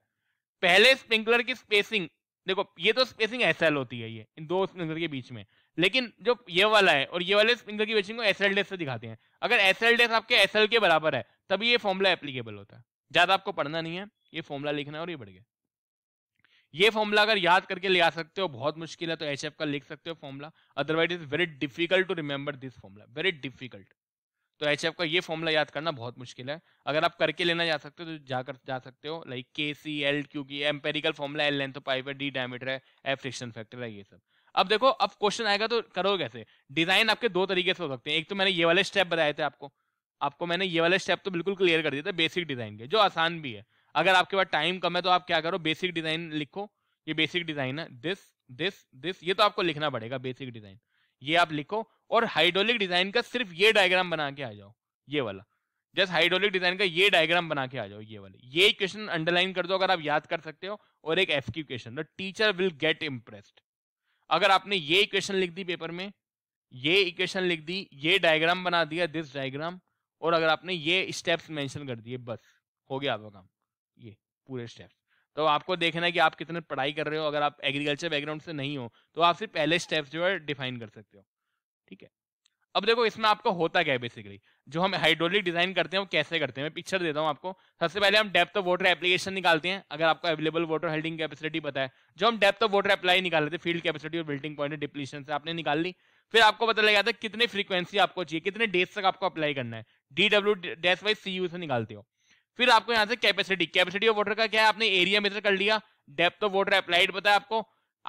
पहले स्प्रिंकलर की स्पेसिंग देखो ये तो स्पेसिंग एस होती है ये इन दो स्प्रिंकलर के बीच में लेकिन जो ये वाला है और ये वाले स्प्रिंकलर की बेचिंग को एस एल से दिखाते हैं अगर एस एल आपके एस के बराबर है तभी ये फॉर्मूला एप्लीकेबल होता है ज्यादा आपको पढ़ना नहीं है ये फॉर्मूला लिखना और ये बढ़ गया ये फॉर्मूला अगर याद करके ले आ सकते हो बहुत मुश्किल है तो एच का लिख सकते हो formula otherwise is very difficult to remember this formula very difficult तो एच का ये फॉर्मूला याद करना बहुत मुश्किल है अगर आप करके लेना जा सकते हो तो जाकर जा सकते हो लाइक के सी एल क्योंकि empirical formula L length pipe है डी डायमीटर है एफ फ्रिक्शन फैक्टर है ये सब अब देखो अब क्वेश्चन आएगा तो करो कैसे डिजाइन आपके दो तरीके से हो सकते हैं एक तो मैंने ये वाले स्टेप बताए थे आपको आपको मैंने ये वाले स्टेप तो बिल्कुल क्लियर कर दिया था बेसिक डिजाइन के जो आसान भी है अगर आपके पास टाइम कम है तो आप क्या करो बेसिक डिजाइन लिखो ये बेसिक डिजाइन है दिस दिस दिस ये तो आपको लिखना पड़ेगा बेसिक डिजाइन ये आप लिखो और हाइड्रोलिक डिजाइन का सिर्फ ये डायग्राम बना के आ जाओ ये वाला जस्ट हाइड्रोलिक डिजाइन का ये डायग्राम बना के आ जाओ ये वाले ये क्वेश्चन अंडरलाइन कर दो अगर आप याद कर सकते हो और एक F Q question teacher will get impressed अगर आपने ये इक्वेशन लिख दी पेपर में ये इक्वेशन लिख दी ये डायग्राम बना दिया दिस डायग्राम और अगर आपने ये स्टेप्स मेंशन कर दिए बस हो गया आपका काम पूरे स्टेप तो आपको देखना है कि आप कितने पढ़ाई कर रहे हो अगर आप एग्रीकल्चर बैकग्राउंड से नहीं हो तो आप सिर्फ पहले स्टेप जो है डिफाइन कर सकते हो ठीक है अब देखो इसमें आपको होता क्या है बेसिकली जो हम हाइड्रोलिक डिजाइन करते हैं वो कैसे करते हैं मैं पिक्चर देता हूं आपको सबसे पहले हम डेप्थ ऑफ वाटर एप्लीकेशन निकालते हैं अगर आपको अवेलेबल वाटर होल्डिंग कैपेसिटी पता है जो हम डेप्थ ऑफ वाटर अप्लाई निकाल लेते हैं फील्ड कैपेसिटी और बिल्डिंग पॉइंट डिप्लीशन से आपने निकाल ली फिर आपको पता लग था कितनी फ्रीक्वेंसी आपको चाहिए कितने डेज तक आपको अप्लाई करना है डी डब्ल्यू डेस वाइज सी यू से निकालते हो फिर आपको यहां से कैपेसिटी कैपेसिटी ऑफ वाटर का क्या है आपने एरिया मेजर कर लिया डेप्थ ऑफ वाटर अप्लाइड बताया आपको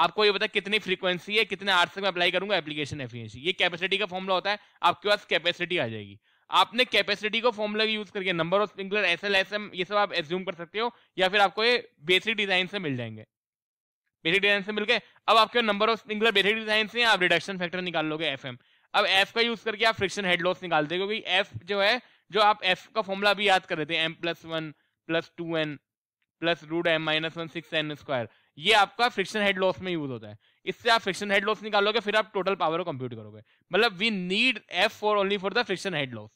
आपको ये बताया कितनी फ्रीक्वेंसी है कितने आर्ट्स में अप्लाई करूंगा एप्लीकेशन एफिशियंसी ये कैपेसिटी का फॉर्मला होता है आपके पास कैपेसिटी आ जाएगी आपने कैपेसिटी को फॉर्मुला यूज करके number of sprinkler S L S M ये सब आप एज्यूम कर सकते हो या फिर आपको ये बेसिक डिजाइन से मिल जाएंगे बेसिक डिजाइन से मिल अब आपके number of sprinkler basic design से आप रिडक्शन फैक्टर निकाल लोगे एफ एम अब एफ का यूज करके आप फ्रिक्शन हेड लॉस निकालते हो क्योंकि एफ जो है जो आप एफ का फॉर्मूला भी याद कर रहे थे M plus one plus two N plus root M minus one six N square ये आपका फ्रिक्शन हेड लॉस में यूज होता है इससे आप फ्रिक्शन हेड लॉस निकालोगे फिर आप टोटल पावर को कंप्यूट करोगे मतलब we need F for only for the friction head loss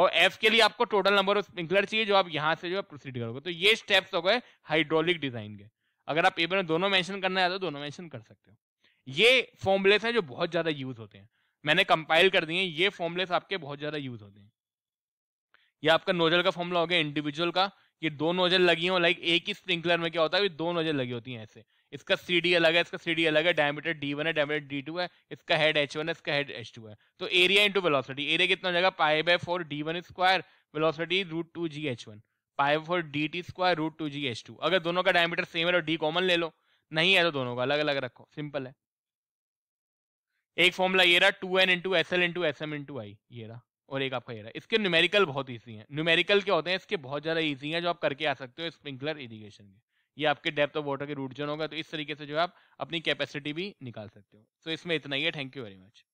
और एफ के लिए आपको टोटल नंबर ऑफ स्प्रिंकलर चाहिए जो आप यहाँ से जो प्रोसीड करोगे तो ये स्टेप्स हो गए हाइड्रोलिक डिजाइन के अगर आप पेपर में दोनों मेंशन करना है तो दोनों मेंशन कर सकते हो ये फॉर्मुलेस हैं जो बहुत ज्यादा यूज होते हैं मैंने कंपाइल कर दिए ये फॉर्मुलेस आपके बहुत ज्यादा यूज होते हैं ये आपका नोजल का फॉर्मूला हो गया इंडिविजुअल का ये दो नोजल लगी हो लाइक एक ही स्प्रिंकलर में क्या होता है दो नोजल लगी होती हैं ऐसे इसका सी डी अलग है इसका सी डी अलग है डायमीटर डी वन है डायमीटर डी टू है इसका हेड एच वन है इसका हेड एच टू है तो एरिया इंटू वेलोसिटी एरिया कितना हो जाएगा pi by four D one square velocity root two G H one pi four D T square root two G H two अगर दोनों का डायमीटर सेम है तो डी कॉमन ले लो नहीं है तो दोनों का अलग अलग रखो सिंपल है एक फॉर्मूला ये रहा two N into S L into S M into I ये रहा और एक आपका ये रहा इसके न्यूमेरिकल बहुत ईजी है न्यूमेरिकल क्या होते हैं इसके बहुत ज़्यादा ईजी हैं जो आप करके आ सकते हो स्प्रिंकलर इरीगेशन के ये आपके डेप्थ ऑफ वाटर के रूट जोन होगा तो इस तरीके से जो है आप अपनी कैपेसिटी भी निकाल सकते हो सो so इसमें इतना ही है थैंक यू वेरी मच